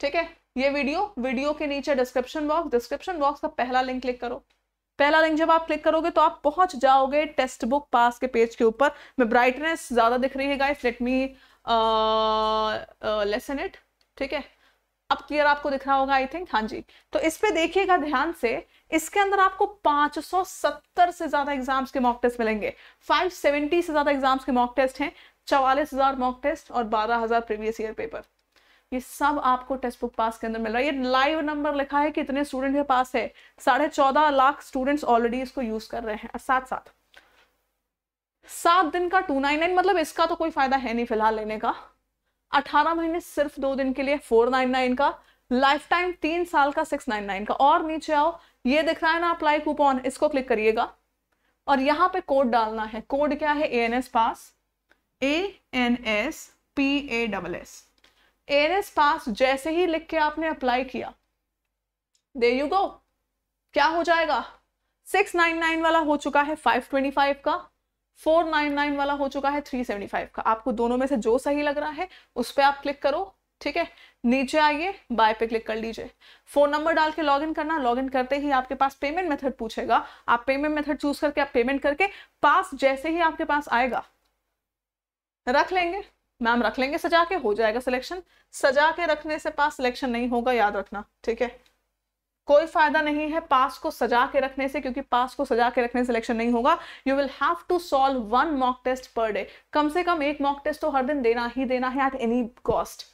ठीक है ये वीडियो वीडियो के नीचे डिस्क्रिप्शन बॉक्स डिस्क्रिप्शन बॉक्स का पहला लिंक क्लिक करो पहला लिंक जब आप क्लिक करोगे तो आप पहुंच जाओगे टेक्स्ट बुक पास के पेज के ऊपर मैं ब्राइटनेस ज्यादा दिख रही है guys let me lessen it ठीक है अब क्लियर आपको दिख रहा होगा आई थिंक हाँ जी तो इस पे देखिएगा ध्यान से इसके अंदर आपको 570 से ज्यादा एग्जाम्स के मॉक टेस्ट मिलेंगे 570 से ज्यादा एग्जाम्स के मॉक टेस्ट हैं चवालीस हजार मॉक टेस्ट और बारह प्रीवियस ईयर पेपर ये सब आपको टेस्ट बुक पास के अंदर मिल रहा है ये लाइव नंबर लिखा है कि इतने स्टूडेंट के पास है साढ़े चौदह लाख स्टूडेंट्स ऑलरेडी इसको यूज कर रहे हैं साथ साथ सात दिन का टू नाइन नाइन मतलब इसका तो कोई फायदा है नहीं फिलहाल लेने का अठारह महीने सिर्फ दो दिन के लिए फोर नाइन नाइन का लाइफ टाइम तीन साल का सिक्स नाइन नाइन का और नीचे आओ ये दिख रहा है ना अप्लाई कूपन इसको क्लिक करिएगा और यहाँ पे कोड डालना है कोड क्या है A N S pass A N S P A double S A N S pass जैसे ही लिख के आपने अप्लाई किया दे यू गो क्या हो जाएगा सिक्स नाइन नाइन वाला हो चुका है फाइव ट्वेंटी फाइव का 499 वाला हो चुका है 375 का आपको दोनों में से जो सही लग रहा है उस पर आप क्लिक करो ठीक है नीचे आइए बाय पे क्लिक कर लीजिए फोन नंबर डाल के लॉग करना लॉग करते ही आपके पास पेमेंट मेथड पूछेगा आप पेमेंट मेथड चूज करके आप पेमेंट करके पास जैसे ही आपके पास आएगा रख लेंगे मैम रख लेंगे सजा के हो जाएगा सिलेक्शन सजा के रखने से पास सिलेक्शन नहीं होगा याद रखना ठीक है कोई फायदा नहीं है पास को सजा के रखने से क्योंकि पास को सजा के रखने से सिलेक्शन नहीं होगा you will have to solve one mock test per day कम से कम एक मॉक टेस्ट तो हर दिन देना ही देना है एट एनी कॉस्ट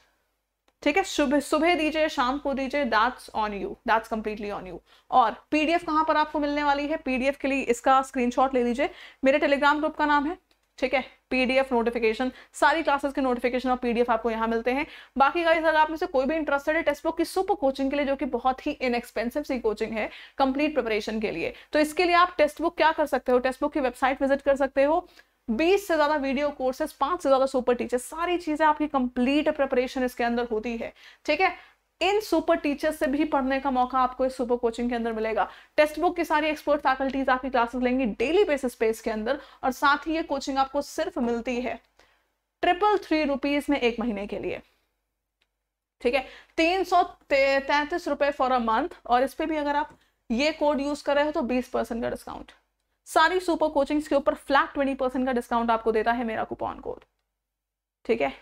ठीक है सुबह सुबह दीजिए शाम को दीजिए that's on you that's completely on you और पीडीएफ कहाँ पर आपको मिलने वाली है पीडीएफ के लिए इसका स्क्रीनशॉट ले लीजिए मेरे टेलीग्राम ग्रुप का नाम है ठीक है पीडीएफ नोटिफिकेशन सारी क्लासेस के नोटिफिकेशन और पीडीएफ आपको यहाँ मिलते हैं बाकी गाइस अगर आप में से कोई भी इंटरेस्टेड है टेस्ट बुक की सुपर कोचिंग के लिए जो कि बहुत ही इनएक्सपेंसिव सी कोचिंग है कंप्लीट प्रिपरेशन के लिए तो इसके लिए आप टेस्ट बुक क्या कर सकते हो टेस्ट बुक की वेबसाइट विजिट कर सकते हो बीस से ज्यादा वीडियो कोर्सेस पांच से ज्यादा सुपर टीचर सारी चीजें आपकी कंप्लीट प्रिपरेशन इसके अंदर होती है ठीक है इन सुपर टीचर्स से भी पढ़ने का मौका आपको इस सुपर कोचिंग के अंदर मिलेगा टेक्स्ट बुक की सारी एक्सपर्ट फैकल्टीज आपकी क्लासेस लेंगी डेली बेसिस पे इसके अंदर और साथ ही ये कोचिंग आपको सिर्फ मिलती है ट्रिपल थ्री रुपीज में एक महीने के लिए ठीक है तीन सौ तैतीस रुपए फॉर अ मंथ और इस पर भी अगर आप ये कोड यूज कर रहे हो तो बीस परसेंट का डिस्काउंट सारी सुपर कोचिंग्स के ऊपर फ्लैट ट्वेंटी परसेंट का डिस्काउंट आपको देता है मेरा कूपन कोड ठीक है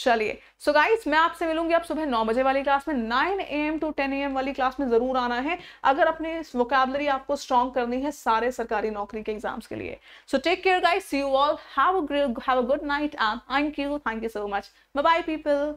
चलिए सो गाइस मैं आपसे मिलूंगी आप सुबह नौ बजे वाली क्लास में nine A M to ten A M वाली क्लास में जरूर आना है अगर अपने वोकैबलरी आपको स्ट्रॉन्ग करनी है सारे सरकारी नौकरी के एग्जाम्स के लिए so take care guys you all have have a good night and thank you thank you so much bye bye people